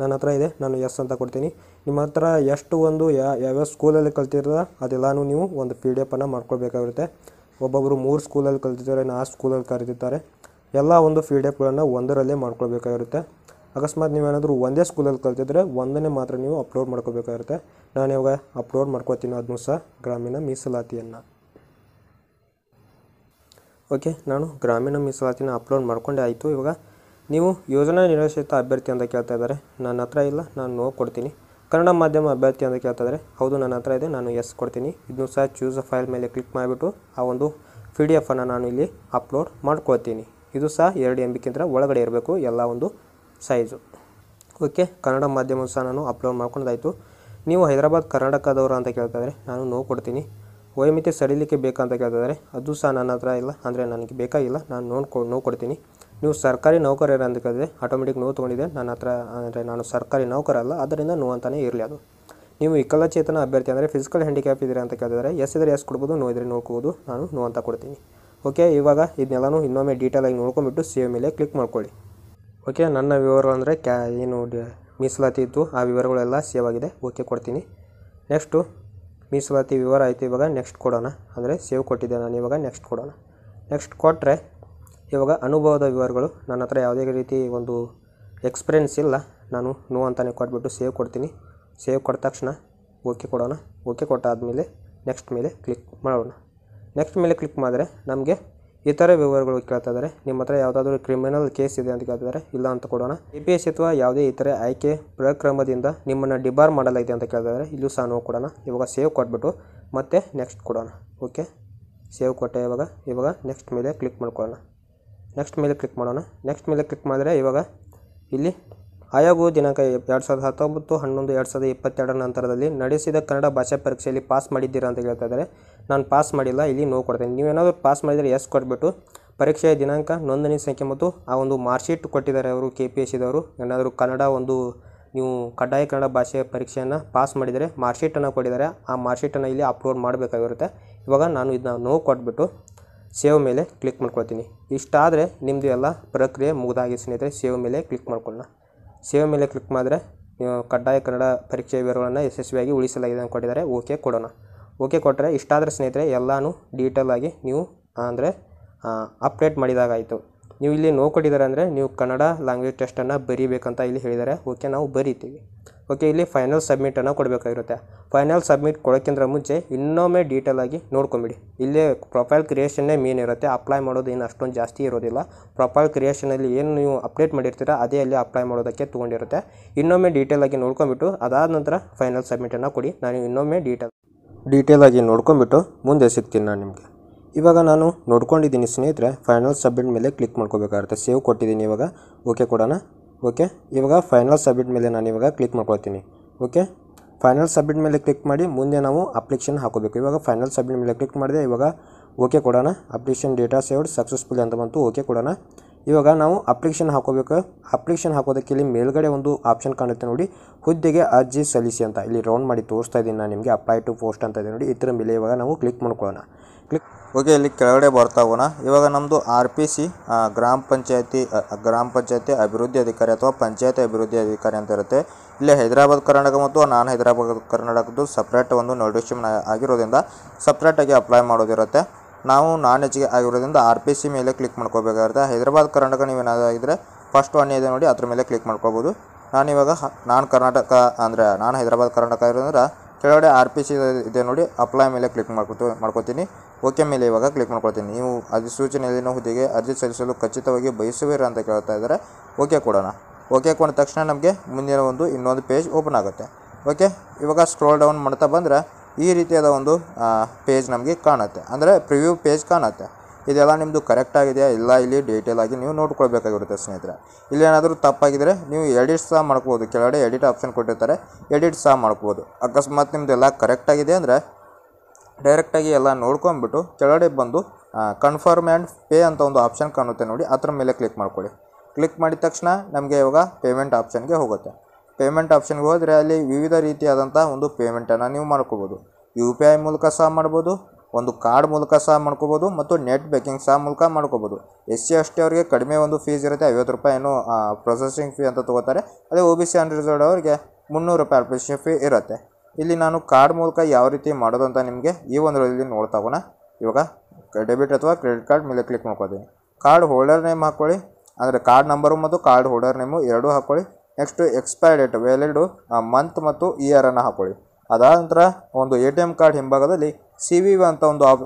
ನನ್ನ ಹತ್ರ ಇದೆ ನಾನು ಎಸ್ ಅಂತ ಕೊಡ್ತೀನಿ ನಿಮ್ಮ ಹತ್ರ ಎಷ್ಟು ಒಂದು ಯಾವ್ಯಾವ ಸ್ಕೂಲಲ್ಲಿ ಕಲ್ತಿರೋ ಅದೆಲ್ಲಾನು ನೀವು ಒಂದು ಪಿ ಡಿ ಎಫನ್ನು ಮಾಡ್ಕೊಳ್ಬೇಕಾಗಿರುತ್ತೆ ಒಬ್ಬೊಬ್ಬರು ಮೂರು ಸ್ಕೂಲಲ್ಲಿ ಕಲ್ತಿದ್ದಾರೆ ನಾ ಸ್ಕೂಲಲ್ಲಿ ಕರೆದಿದ್ದಾರೆ ಎಲ್ಲ ಒಂದು ಫೀಲ್ಡ್ ಆ್ಯಪ್ಗಳನ್ನು ಒಂದರಲ್ಲೇ ಮಾಡ್ಕೊಳ್ಬೇಕಾಗಿರುತ್ತೆ ಅಕಸ್ಮಾತ್ ನೀವೇನಾದರೂ ಒಂದೇ ಸ್ಕೂಲಲ್ಲಿ ಕಲ್ತಿದ್ರೆ ಒಂದನ್ನೇ ಮಾತ್ರ ನೀವು ಅಪ್ಲೋಡ್ ಮಾಡ್ಕೋಬೇಕಾಗಿರುತ್ತೆ ನಾನು ಇವಾಗ ಅಪ್ಲೋಡ್ ಮಾಡ್ಕೋತೀನಿ ಅದನ್ನು ಸಹ ಗ್ರಾಮೀಣ ಮೀಸಲಾತಿಯನ್ನು ಓಕೆ ನಾನು ಗ್ರಾಮೀಣ ಮೀಸಲಾತಿನ ಅಪ್ಲೋಡ್ ಮಾಡ್ಕೊಂಡೆ ಆಯಿತು ಇವಾಗ ನೀವು ಯೋಜನಾ ನಿರಾಶ್ರಿತ ಅಭ್ಯರ್ಥಿ ಅಂತ ಕೇಳ್ತಾ ಇದ್ದಾರೆ ನನ್ನ ಹತ್ರ ಇಲ್ಲ ನಾನು ನೋ ಕೊಡ್ತೀನಿ ಕನ್ನಡ ಮಾಧ್ಯಮ ಅಭ್ಯರ್ಥಿ ಅಂತ ಕೇಳ್ತಾ ಇದ್ದಾರೆ ಹೌದು ನನ್ನ ಹತ್ರ ಇದೆ ನಾನು ಎಸ್ ಕೊಡ್ತೀನಿ ಇದನ್ನು ಸಹ ಚೂಸ್ ಅ ಫೈಲ್ ಮೇಲೆ ಕ್ಲಿಕ್ ಮಾಡಿಬಿಟ್ಟು ಆ ಒಂದು ಪಿ ಡಿ ಎಫನ್ನು ನಾನು ಇಲ್ಲಿ ಅಪ್ಲೋಡ್ ಮಾಡ್ಕೊಳ್ತೀನಿ ಇದು ಸಹ ಎರಡು ಎಮ್ ಬಿಕ್ಕಿಂತ ಒಳಗಡೆ ಇರಬೇಕು ಎಲ್ಲ ಒಂದು ಸೈಜು ಓಕೆ ಕನ್ನಡ ಮಾಧ್ಯಮ ಸಹ ನಾನು ಅಪ್ಲೋಡ್ ಮಾಡ್ಕೊಂಡಾಯಿತು ನೀವು ಹೈದರಾಬಾದ್ ಕರ್ನಾಟಕದವರು ಅಂತ ಕೇಳ್ತಾಯಿದ್ರೆ ನಾನು ನೋವು ಕೊಡ್ತೀನಿ ವೈಮಿತ್ಯ ಸಡಿಲಿಕ್ಕೆ ಬೇಕಂತ ಕೇಳ್ತಾಯಿದ್ರೆ ಅದು ಸಹ ನನ್ನ ಹತ್ರ ಇಲ್ಲ ಅಂದರೆ ನನಗೆ ಬೇಕಾಗಿಲ್ಲ ನಾನು ನೋವು ನೋವು ಕೊಡ್ತೀನಿ ನೀವು ಸರ್ಕಾರಿ ನೌಕರರು ಅಂತ ಕೇಳಿದ್ರೆ ಆಟೋಮೆಟಿಕ್ ನೋವು ತೊಗೊಂಡಿದೆ ನನ್ನ ಹತ್ರ ಅಂದರೆ ನಾನು ಸರ್ಕಾರಿ ನೌಕರ ಅಲ್ಲ ಅದರಿಂದ ನೋವು ಅಂತಲೇ ಇರಲಿ ಅದು ನೀವು ವಿಕಲಚೇತನ ಅಭ್ಯರ್ಥಿ ಅಂದರೆ ಫಿಸಿಕಲ್ ಹ್ಯಾಂಡಿಕ್ಯಾಪ್ ಇದ್ದರೆ ಅಂತ ಕೇಳಿದರೆ ಎಸ್ ಇದ್ರೆ ಎಸ್ ಕೊಡ್ಬೋದು ನೋ ಇದ್ರೆ ನೋಡ್ಕೋಬೋದು ನಾನು ನೋವು ಅಂತ ಕೊಡ್ತೀನಿ ಓಕೆ ಇವಾಗ ಇದನ್ನೆಲ್ಲನೂ ಇನ್ನೊಮ್ಮೆ ಡೀಟೇಲಾಗಿ ನೋಡ್ಕೊಂಬಿಟ್ಟು ಸೇವ್ ಮೇಲೆ ಕ್ಲಿಕ್ ಮಾಡ್ಕೊಳ್ಳಿ ಓಕೆ ನನ್ನ ವಿವರ ಅಂದರೆ ಕ್ಯಾ ಏನು ಮೀಸಲಾತಿ ಇತ್ತು ಆ ವಿವರಗಳೆಲ್ಲ ಸೇವ್ ಆಗಿದೆ ಓಕೆ ಕೊಡ್ತೀನಿ ನೆಕ್ಸ್ಟು ಮೀಸಲಾತಿ ವಿವರ ಆಯಿತು ಇವಾಗ ನೆಕ್ಸ್ಟ್ ಕೊಡೋಣ ಅಂದರೆ ಸೇವ್ ಕೊಟ್ಟಿದ್ದೆ ನಾನು ಇವಾಗ ನೆಕ್ಸ್ಟ್ ಕೊಡೋಣ ನೆಕ್ಸ್ಟ್ ಕೊಟ್ಟರೆ ಇವಾಗ ಅನುಭವದ ವಿವರಗಳು ನನ್ನ ಹತ್ರ ಯಾವುದೇ ರೀತಿ ಒಂದು ಎಕ್ಸ್ಪೀರಿಯೆನ್ಸ್ ಇಲ್ಲ ನಾನು ನೋ ಅಂತಲೇ ಕೊಟ್ಬಿಟ್ಟು ಸೇವ್ ಕೊಡ್ತೀನಿ ಸೇವ್ ಕೊಟ್ಟ ತಕ್ಷಣ ಓಕೆ ಕೊಡೋಣ ಓಕೆ ಕೊಟ್ಟಾದಮೇಲೆ ನೆಕ್ಸ್ಟ್ ಮೇಲೆ ಕ್ಲಿಕ್ ಮಾಡೋಣ ನೆಕ್ಸ್ಟ್ ಮೇಲೆ ಕ್ಲಿಕ್ ಮಾಡಿದ್ರೆ ನಮಗೆ ಇತರ ಥರ ವಿವರಗಳು ಇದ್ದಾರೆ ನಿಮ್ಮ ಹತ್ರ ಯಾವುದಾದ್ರೂ ಕ್ರಿಮಿನಲ್ ಕೇಸ್ ಇದೆ ಅಂತ ಕೇಳ್ತಿದ್ದಾರೆ ಇಲ್ಲ ಅಂತ ಕೊಡೋಣ ಬಿ ಪಿ ಎಸ್ ಅಥವಾ ಯಾವುದೇ ಇತರೆ ಆಯ್ಕೆ ಪ್ರಕ್ರಮದಿಂದ ನಿಮ್ಮನ್ನು ಡಿಬಾರ್ ಮಾಡಲಾಗಿದೆ ಅಂತ ಕೇಳ್ತಾಯಿದ್ದಾರೆ ಇಲ್ಲೂ ಸಹ ನಾವು ಕೊಡೋಣ ಇವಾಗ ಸೇವ್ ಕೊಟ್ಬಿಟ್ಟು ಮತ್ತೆ ನೆಕ್ಸ್ಟ್ ಕೊಡೋಣ ಓಕೆ ಸೇವ್ ಕೊಟ್ಟೆ ಇವಾಗ ಇವಾಗ ನೆಕ್ಸ್ಟ್ ಮೇಲೆ ಕ್ಲಿಕ್ ಮಾಡ್ಕೊಳ್ಳೋಣ ನೆಕ್ಸ್ಟ್ ಮೇಲೆ ಕ್ಲಿಕ್ ಮಾಡೋಣ ನೆಕ್ಸ್ಟ್ ಮೇಲೆ ಕ್ಲಿಕ್ ಮಾಡಿದ್ರೆ ಇವಾಗ ಇಲ್ಲಿ ಆಯೋಗವು ದಿನಾಂಕ ಎರಡು ಸಾವಿರದ ಹತ್ತೊಂಬತ್ತು ಹನ್ನೊಂದು ಎರಡು ಸಾವಿರದ ಇಪ್ಪತ್ತೆರಡರ ನಂತರದಲ್ಲಿ ನಡೆಸಿದ ಕನ್ನಡ ಭಾಷಾ ಪರೀಕ್ಷೆಯಲ್ಲಿ ಪಾಸ್ ಮಾಡಿದ್ದೀರಾ ಅಂತ ಹೇಳ್ತಾ ಇದ್ದಾರೆ ನಾನು ಪಾಸ್ ಮಾಡಿಲ್ಲ ಇಲ್ಲಿ ನೋವು ಕೊಡ್ತೀನಿ ನೀವೇನಾದರೂ ಪಾಸ್ ಮಾಡಿದರೆ ಎಸ್ ಕೊಟ್ಬಿಟ್ಟು ಪರೀಕ್ಷೆಯ ದಿನಾಂಕ ನೋಂದಣಿ ಸಂಖ್ಯೆ ಮತ್ತು ಆ ಒಂದು ಮಾರ್ಕ್ಶೀಟ್ ಕೊಟ್ಟಿದ್ದಾರೆ ಅವರು ಕೆ ಪಿ ಎಸ್ ಸಿದವರು ಏನಾದರೂ ಕನ್ನಡ ಒಂದು ನೀವು ಕಡ್ಡಾಯ ಕನ್ನಡ ಭಾಷೆಯ ಪರೀಕ್ಷೆಯನ್ನು ಪಾಸ್ ಮಾಡಿದರೆ ಮಾರ್ಕ್ಶೀಟನ್ನು ಕೊಟ್ಟಿದ್ದಾರೆ ಆ ಶೀಟನ್ನು ಇಲ್ಲಿ ಅಪ್ಲೋಡ್ ಮಾಡಬೇಕಾಗಿರುತ್ತೆ ಇವಾಗ ನಾನು ಇದನ್ನ ನೋವು ಕೊಟ್ಬಿಟ್ಟು ಸೇವ್ ಮೇಲೆ ಕ್ಲಿಕ್ ಮಾಡ್ಕೊಳ್ತೀನಿ ಇಷ್ಟಾದರೆ ನಿಮ್ಮದು ಎಲ್ಲ ಪ್ರಕ್ರಿಯೆ ಮುಗಿದಾಗಿ ಸ್ನೇಹಿತರೆ ಸೇವ್ ಮೇಲೆ ಕ್ಲಿಕ್ ಮಾಡ್ಕೊಳ್ಳೋಣ ಸೇವ್ ಮೇಲೆ ಕ್ಲಿಕ್ ಮಾಡಿದ್ರೆ ಕಡ್ಡಾಯ ಕನ್ನಡ ಪರೀಕ್ಷೆ ವಿವರಗಳನ್ನು ಯಶಸ್ವಿಯಾಗಿ ಉಳಿಸಲಾಗಿದೆ ಅಂತ ಕೊಟ್ಟಿದ್ದಾರೆ ಓಕೆ ಕೊಡೋಣ ಓಕೆ ಕೊಟ್ಟರೆ ಇಷ್ಟಾದರೆ ಸ್ನೇಹಿತರೆ ಎಲ್ಲನೂ ಆಗಿ ನೀವು ಅಂದರೆ ಅಪ್ಡೇಟ್ ಮಾಡಿದಾಗಾಯಿತು ನೀವು ಇಲ್ಲಿ ನೋ ಕೊಟ್ಟಿದ್ದಾರೆ ಅಂದರೆ ನೀವು ಕನ್ನಡ ಲ್ಯಾಂಗ್ವೇಜ್ ಟೆಸ್ಟನ್ನು ಬರೀಬೇಕಂತ ಇಲ್ಲಿ ಹೇಳಿದ್ದಾರೆ ಓಕೆ ನಾವು ಬರೀತೀವಿ ಓಕೆ ಇಲ್ಲಿ ಫೈನಲ್ ಸಬ್ಮಿಟನ್ನು ಕೊಡಬೇಕಾಗಿರುತ್ತೆ ಫೈನಲ್ ಸಬ್ಮಿಟ್ ಕೊಡೋಕ್ಕಿಂತ ಮುಂಚೆ ಇನ್ನೊಮ್ಮೆ ಡೀಟೇಲ್ ಆಗಿ ನೋಡ್ಕೊಂಬಿಡಿ ಇಲ್ಲೇ ಪ್ರೊಫೈಲ್ ಕ್ರಿಯೇಷನ್ನೇ ಮೇನ್ ಇರುತ್ತೆ ಅಪ್ಲೈ ಮಾಡೋದು ಏನು ಅಷ್ಟೊಂದು ಜಾಸ್ತಿ ಇರೋದಿಲ್ಲ ಪ್ರೊಫೈಲ್ ಕ್ರಿಯೇಷನಲ್ಲಿ ಏನು ನೀವು ಅಪ್ಡೇಟ್ ಮಾಡಿರ್ತೀರ ಅದೇ ಅಲ್ಲಿ ಅಪ್ಲೈ ಮಾಡೋದಕ್ಕೆ ತೊಗೊಂಡಿರುತ್ತೆ ಇನ್ನೊಮ್ಮೆ ಡೀಟೇಲ್ ಆಗಿ ನೋಡ್ಕೊಂಬಿಟ್ಟು ಅದಾದ ನಂತರ ಫೈನಲ್ ಸಬ್ಮಿಟನ್ನು ಕೊಡಿ ನಾನು ಇನ್ನೊಮ್ಮೆ ಡೀಟೇಲ್ ಡೀಟೇಲಾಗಿ ನೋಡ್ಕೊಂಬಿಟ್ಟು ಮುಂದೆ ಸಿಗ್ತೀನಿ ನಾನು ನಿಮಗೆ ಇವಾಗ ನಾನು ನೋಡ್ಕೊಂಡಿದ್ದೀನಿ ಸ್ನೇಹಿತರೆ ಫೈನಲ್ ಸಬ್ಮಿಟ್ ಮೇಲೆ ಕ್ಲಿಕ್ ಮಾಡ್ಕೋಬೇಕಾಗುತ್ತೆ ಸೇವ್ ಕೊಟ್ಟಿದ್ದೀನಿ ಇವಾಗ ಓಕೆ ಕೊಡೋಣ ಓಕೆ ಇವಾಗ ಫೈನಲ್ ಸಬ್ಮಿಟ್ ಮೇಲೆ ನಾನು ಇವಾಗ ಕ್ಲಿಕ್ ಮಾಡ್ಕೊಳ್ತೀನಿ ಓಕೆ ಫೈನಲ್ ಸಬ್ಮಿಟ್ ಮೇಲೆ ಕ್ಲಿಕ್ ಮಾಡಿ ಮುಂದೆ ನಾವು ಅಪ್ಲಿಕೇಶನ್ ಹಾಕೋಬೇಕು ಇವಾಗ ಫೈನಲ್ ಸಬ್ಮಿಟ್ ಮೇಲೆ ಕ್ಲಿಕ್ ಮಾಡಿದೆ ಇವಾಗ ಓಕೆ ಕೊಡೋಣ ಅಪ್ಲಿಕೇಶನ್ ಡೇಟಾ ಸೇವ್ಡ್ ಸಕ್ಸಸ್ಫುಲ್ ಅಂತ ಬಂತು ಓಕೆ ಕೊಡೋಣ ಇವಾಗ ನಾವು ಅಪ್ಲಿಕೇಶನ್ ಹಾಕೋಬೇಕು ಅಪ್ಲಿಕೇಶನ್ ಹಾಕೋದಕ್ಕೆ ಇಲ್ಲಿ ಮೇಲ್ಗಡೆ ಒಂದು ಆಪ್ಷನ್ ಕಾಣುತ್ತೆ ನೋಡಿ ಹುದ್ದೆಗೆ ಅರ್ಜಿ ಸಲ್ಲಿಸಿ ಅಂತ ಇಲ್ಲಿ ರೌಂಡ್ ಮಾಡಿ ತೋರಿಸ್ತಾ ಇದ್ದೀನಿ ನಾನು ನಿಮಗೆ ಅಪ್ಲೈ ಟು ಪೋಸ್ಟ್ ಅಂತ ಇದೆ ನೋಡಿ ಇದರ ಮೇಲೆ ಇವಾಗ ನಾವು ಕ್ಲಿಕ್ ಮಾಡ್ಕೊಳ್ಳೋಣ ಓಕೆ ಇಲ್ಲಿ ಕೆಳಗಡೆ ಬರ್ತಾ ಹೋಗೋಣ ಇವಾಗ ನಮ್ಮದು ಆರ್ ಪಿ ಸಿ ಗ್ರಾಮ ಪಂಚಾಯತಿ ಗ್ರಾಮ ಪಂಚಾಯತಿ ಅಭಿವೃದ್ಧಿ ಅಧಿಕಾರಿ ಅಥವಾ ಪಂಚಾಯಿತಿ ಅಭಿವೃದ್ಧಿ ಅಧಿಕಾರಿ ಅಂತ ಇರುತ್ತೆ ಇಲ್ಲಿ ಹೈದರಾಬಾದ್ ಕರ್ನಾಟಕ ಮತ್ತು ನಾನ್ ಹೈದರಾಬಾದ್ ಕರ್ನಾಟಕದ್ದು ಸಪ್ರೇಟ್ ಒಂದು ನೋಟಿಫಿಕೇಶನ್ ಆಗಿರೋದ್ರಿಂದ ಸಪ್ರೇಟಾಗಿ ಅಪ್ಲೈ ಮಾಡೋದಿರುತ್ತೆ ನಾವು ನಾನ್ ಹೆಚ್ಚಿಗೆ ಆಗಿರೋದ್ರಿಂದ ಆರ್ ಪಿ ಸಿ ಮೇಲೆ ಕ್ಲಿಕ್ ಮಾಡ್ಕೋಬೇಕಾಗುತ್ತೆ ಹೈದರಾಬಾದ್ ಕರ್ನಾಟಕ ನೀವು ನೀವೇನಾದಾಗಿದ್ದರೆ ಫಸ್ಟ್ ಒನ್ ಇದೆ ನೋಡಿ ಅದ್ರ ಮೇಲೆ ಕ್ಲಿಕ್ ಮಾಡ್ಕೋಬೋದು ನಾನಿವಾಗ ನಾನು ಕರ್ನಾಟಕ ಅಂದರೆ ನಾನು ಹೈದರಾಬಾದ್ ಕರ್ನಾಟಕ ಇರೋದ್ರೆ ಕೆಳಗಡೆ ಆರ್ ಪಿ ಸಿ ಇದೆ ನೋಡಿ ಅಪ್ಲೈ ಮೇಲೆ ಕ್ಲಿಕ್ ಮಾಡ್ಕೊತು ಮಾಡ್ಕೋತೀನಿ ಓಕೆ ಮೇಲೆ ಇವಾಗ ಕ್ಲಿಕ್ ಮಾಡ್ಕೊಳ್ತೀನಿ ನೀವು ಅಧಿಸೂಚನೆಯಲ್ಲಿನ ಹುದ್ದೆಗೆ ಅರ್ಜಿ ಸಲ್ಲಿಸಲು ಖಚಿತವಾಗಿ ಬಯಸುವಿರ ಅಂತ ಕೇಳ್ತಾ ಇದ್ದಾರೆ ಓಕೆ ಕೊಡೋಣ ಓಕೆ ಕೊಟ್ಟ ತಕ್ಷಣ ನಮಗೆ ಮುಂದಿನ ಒಂದು ಇನ್ನೊಂದು ಪೇಜ್ ಓಪನ್ ಆಗುತ್ತೆ ಓಕೆ ಇವಾಗ ಸ್ಕ್ರೋಲ್ ಡೌನ್ ಮಾಡ್ತಾ ಬಂದರೆ ಈ ರೀತಿಯಾದ ಒಂದು ಪೇಜ್ ನಮಗೆ ಕಾಣುತ್ತೆ ಅಂದರೆ ಪ್ರಿವ್ಯೂ ಪೇಜ್ ಕಾಣುತ್ತೆ ಇದೆಲ್ಲ ನಿಮ್ಮದು ಕರೆಕ್ಟ್ ಆಗಿದೆಯಾ ಇಲ್ಲ ಇಲ್ಲಿ ಡೀಟೇಲ್ ಆಗಿ ನೀವು ನೋಡ್ಕೊಳ್ಬೇಕಾಗಿರುತ್ತೆ ಸ್ನೇಹಿತರೆ ಇಲ್ಲೇನಾದರೂ ತಪ್ಪಾಗಿದ್ದರೆ ನೀವು ಎಡಿಟ್ ಸಹ ಮಾಡ್ಬೋದು ಕೆಳಗಡೆ ಎಡಿಟ್ ಆಪ್ಷನ್ ಕೊಟ್ಟಿರ್ತಾರೆ ಎಡಿಟ್ ಸಹ ಮಾಡ್ಬೋದು ಅಕಸ್ಮಾತ್ ನಿಮ್ಮದೆಲ್ಲ ಕರೆಕ್ಟ್ ಆಗಿದೆ ಅಂದರೆ ಡೈರೆಕ್ಟಾಗಿ ಎಲ್ಲ ನೋಡ್ಕೊಂಬಿಟ್ಟು ಕೆಳಗಡೆ ಬಂದು ಕನ್ಫರ್ಮ್ ಆ್ಯಂಡ್ ಪೇ ಅಂತ ಒಂದು ಆಪ್ಷನ್ ಕಾಣುತ್ತೆ ನೋಡಿ ಅದರ ಮೇಲೆ ಕ್ಲಿಕ್ ಮಾಡ್ಕೊಳ್ಳಿ ಕ್ಲಿಕ್ ಮಾಡಿದ ತಕ್ಷಣ ನಮಗೆ ಇವಾಗ ಪೇಮೆಂಟ್ ಆಪ್ಷನ್ಗೆ ಹೋಗುತ್ತೆ ಪೇಮೆಂಟ್ ಆಪ್ಷನ್ಗೆ ಹೋದರೆ ಅಲ್ಲಿ ವಿವಿಧ ರೀತಿಯಾದಂಥ ಒಂದು ಪೇಮೆಂಟನ್ನು ನೀವು ಮಾಡ್ಕೋಬೋದು ಯು ಪಿ ಐ ಮೂಲಕ ಸಹ ಮಾಡ್ಬೋದು ಒಂದು ಕಾರ್ಡ್ ಮೂಲಕ ಸಹ ಮಾಡ್ಕೋಬೋದು ಮತ್ತು ನೆಟ್ ಬ್ಯಾಂಕಿಂಗ್ ಸಹ ಮೂಲಕ ಮಾಡ್ಕೋಬೋದು ಎಸ್ ಸಿ ಅಷ್ಟೇ ಅವರಿಗೆ ಕಡಿಮೆ ಒಂದು ಫೀಸ್ ಇರುತ್ತೆ ಐವತ್ತು ರೂಪಾಯಿ ಏನು ಪ್ರೊಸೆಸಿಂಗ್ ಫೀ ಅಂತ ತೊಗೋತಾರೆ ಅದೇ ಒ ಬಿ ಸಿ ಅನ್ರಿಸರ್ವ್ಡ್ ಅವರಿಗೆ ಮುನ್ನೂರು ರೂಪಾಯಿ ಅಪ್ಲಿಕೇಶನ್ ಫೀ ಇರುತ್ತೆ ಇಲ್ಲಿ ನಾನು ಕಾರ್ಡ್ ಮೂಲಕ ಯಾವ ರೀತಿ ಮಾಡೋದು ಅಂತ ನಿಮಗೆ ಈ ಒಂದರಲ್ಲಿ ನೋಡ್ತಾ ಹೋಗೋಣ ಇವಾಗ ಡೆಬಿಟ್ ಅಥವಾ ಕ್ರೆಡಿಟ್ ಕಾರ್ಡ್ ಮೇಲೆ ಕ್ಲಿಕ್ ಮಾಡ್ಕೊಳ್ತೀನಿ ಕಾರ್ಡ್ ಹೋಲ್ಡರ್ ನೇಮ್ ಹಾಕ್ಕೊಳ್ಳಿ ಅಂದರೆ ಕಾರ್ಡ್ ನಂಬರು ಮತ್ತು ಕಾರ್ಡ್ ಹೋಲ್ಡರ್ ನೇಮು ಎರಡೂ ಹಾಕ್ಕೊಳ್ಳಿ next expire date valid month ಮತ್ತು ಇಯರನ್ನು ಹಾಕ್ಕೊಳ್ಳಿ ಅದಾದ ನಂತರ ಒಂದು ಎ ಟಿ ಎಮ್ ಕಾರ್ಡ್ ಹಿಂಭಾಗದಲ್ಲಿ ಸಿ ವಿ ಅಂತ ಒಂದು ಆಪ್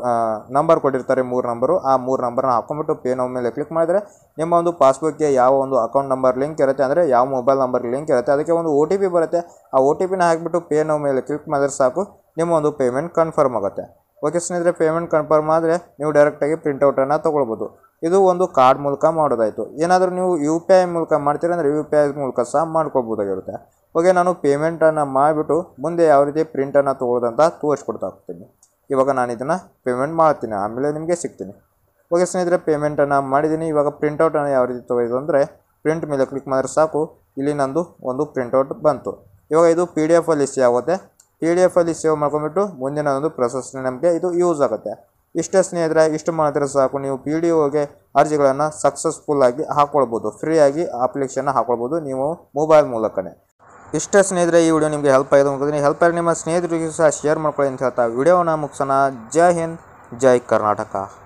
ನಂಬರ್ ಕೊಟ್ಟಿರ್ತಾರೆ ಮೂರು ನಂಬರು ಆ ಮೂರು ನಂಬರ್ನ ಹಾಕೊಂಡ್ಬಿಟ್ಟು ಪೇ ನಾವು ಮೇಲೆ ಕ್ಲಿಕ್ ಮಾಡಿದರೆ ನಿಮ್ಮ ಒಂದು ಪಾಸ್ಬುಕ್ಗೆ ಯಾವ ಒಂದು ಅಕೌಂಟ್ ನಂಬರ್ ಲಿಂಕ್ ಇರುತ್ತೆ ಅಂದರೆ ಯಾವ ಮೊಬೈಲ್ ನಂಬರ್ಗೆ ಲಿಂಕ್ ಇರುತ್ತೆ ಅದಕ್ಕೆ ಒಂದು ಒ ಟಿ ಪಿ ಬರುತ್ತೆ ಆ ಒ ಟಿ ಪಿನ ಹಾಕಿಬಿಟ್ಟು ಪೇ ನಾವು ಮೇಲೆ ಕ್ಲಿಕ್ ಮಾಡಿದ್ರೆ ಸಾಕು ನಿಮ್ಮ ಒಂದು ಪೇಮೆಂಟ್ ಕನ್ಫರ್ಮ್ ಆಗುತ್ತೆ ಓಕೆ ಸ್ನೇಹಿತರೆ ಪೇಮೆಂಟ್ ಕನ್ಫರ್ಮ್ ಆದರೆ ನೀವು ಡೈರೆಕ್ಟಾಗಿ ಪ್ರಿಂಟೌಟನ್ನು ತೊಗೊಳ್ಬೋದು ಇದು ಒಂದು ಕಾರ್ಡ್ ಮೂಲಕ ಮಾಡೋದಾಯಿತು ಏನಾದರೂ ನೀವು ಯು ಪಿ ಐ ಮೂಲಕ ಮಾಡ್ತೀರಿ ಅಂದರೆ ಯು ಪಿ ಐ ಮೂಲಕ ಸಹ ಮಾಡ್ಕೊಳ್ಬೋದಾಗಿರುತ್ತೆ ಓಕೆ ನಾನು ಪೇಮೆಂಟನ್ನು ಮಾಡಿಬಿಟ್ಟು ಮುಂದೆ ಯಾವ ರೀತಿ ಪ್ರಿಂಟನ್ನು ತೊಗೊಳ್ಳೋದಂತ ತೋರಿಸ್ಕೊಡ್ತಾ ಹೋಗ್ತೀನಿ ಇವಾಗ ನಾನು ಇದನ್ನು ಪೇಮೆಂಟ್ ಮಾಡ್ತೀನಿ ಆಮೇಲೆ ನಿಮಗೆ ಸಿಗ್ತೀನಿ ಓಕೆ ಸ್ನೇಹಿತರೆ ಪೇಮೆಂಟನ್ನು ಮಾಡಿದ್ದೀನಿ ಇವಾಗ ಪ್ರಿಂಟೌಟನ್ನು ಯಾವ ರೀತಿ ತೊಗೊಳ್ಳೋದು ಅಂದರೆ ಪ್ರಿಂಟ್ ಮೇಲೆ ಕ್ಲಿಕ್ ಮಾಡಿದ್ರೆ ಸಾಕು ಇಲ್ಲಿ ನಂದು ಒಂದು ಪ್ರಿಂಟೌಟ್ ಬಂತು ಇವಾಗ ಇದು ಪಿ ಡಿ ಎಫಲ್ಲಿ ಸೇವ್ ಆಗುತ್ತೆ ಪಿ ಡಿ ಎಫಲ್ಲಿ ಸೇವ್ ಮಾಡ್ಕೊಂಡ್ಬಿಟ್ಟು ಮುಂದಿನ ಒಂದು ಪ್ರೊಸೆಸ್ನ ನಮಗೆ ಇದು ಯೂಸ್ ಆಗುತ್ತೆ ಇಷ್ಟೇ ಸ್ನೇಹಿತರೆ ಇಷ್ಟು ಮಾಡಿದ್ರೆ ಸಾಕು ನೀವು ಪಿ ಡಿ ಒಗೆ ಅರ್ಜಿಗಳನ್ನು ಸಕ್ಸಸ್ಫುಲ್ಲಾಗಿ ಹಾಕ್ಕೊಳ್ಬೋದು ಫ್ರೀಯಾಗಿ ಅಪ್ಲಿಕೇಶನ್ನ ಹಾಕ್ಕೊಳ್ಬೋದು ನೀವು ಮೊಬೈಲ್ ಮೂಲಕನೇ ಇಷ್ಟೇ ಸ್ನೇಹಿತರೆ ಈ ವಿಡಿಯೋ ನಿಮಗೆ ಹೆಲ್ಪ್ ಆಗಿದೆ ಅನ್ಕೋತೀನಿ ಹೆಲ್ಪ್ ಆಗಿ ನಿಮ್ಮ ಸ್ನೇಹಿತರಿಗೂ ಸಹ ಶೇರ್ ಮಾಡ್ಕೊಳ್ಳಿ ಅಂತ ಹೇಳ್ತಾ ವಿಡಿಯೋನ ಮುಗಿಸೋಣ ಜೈ ಹಿಂದ್ ಜೈ ಕರ್ನಾಟಕ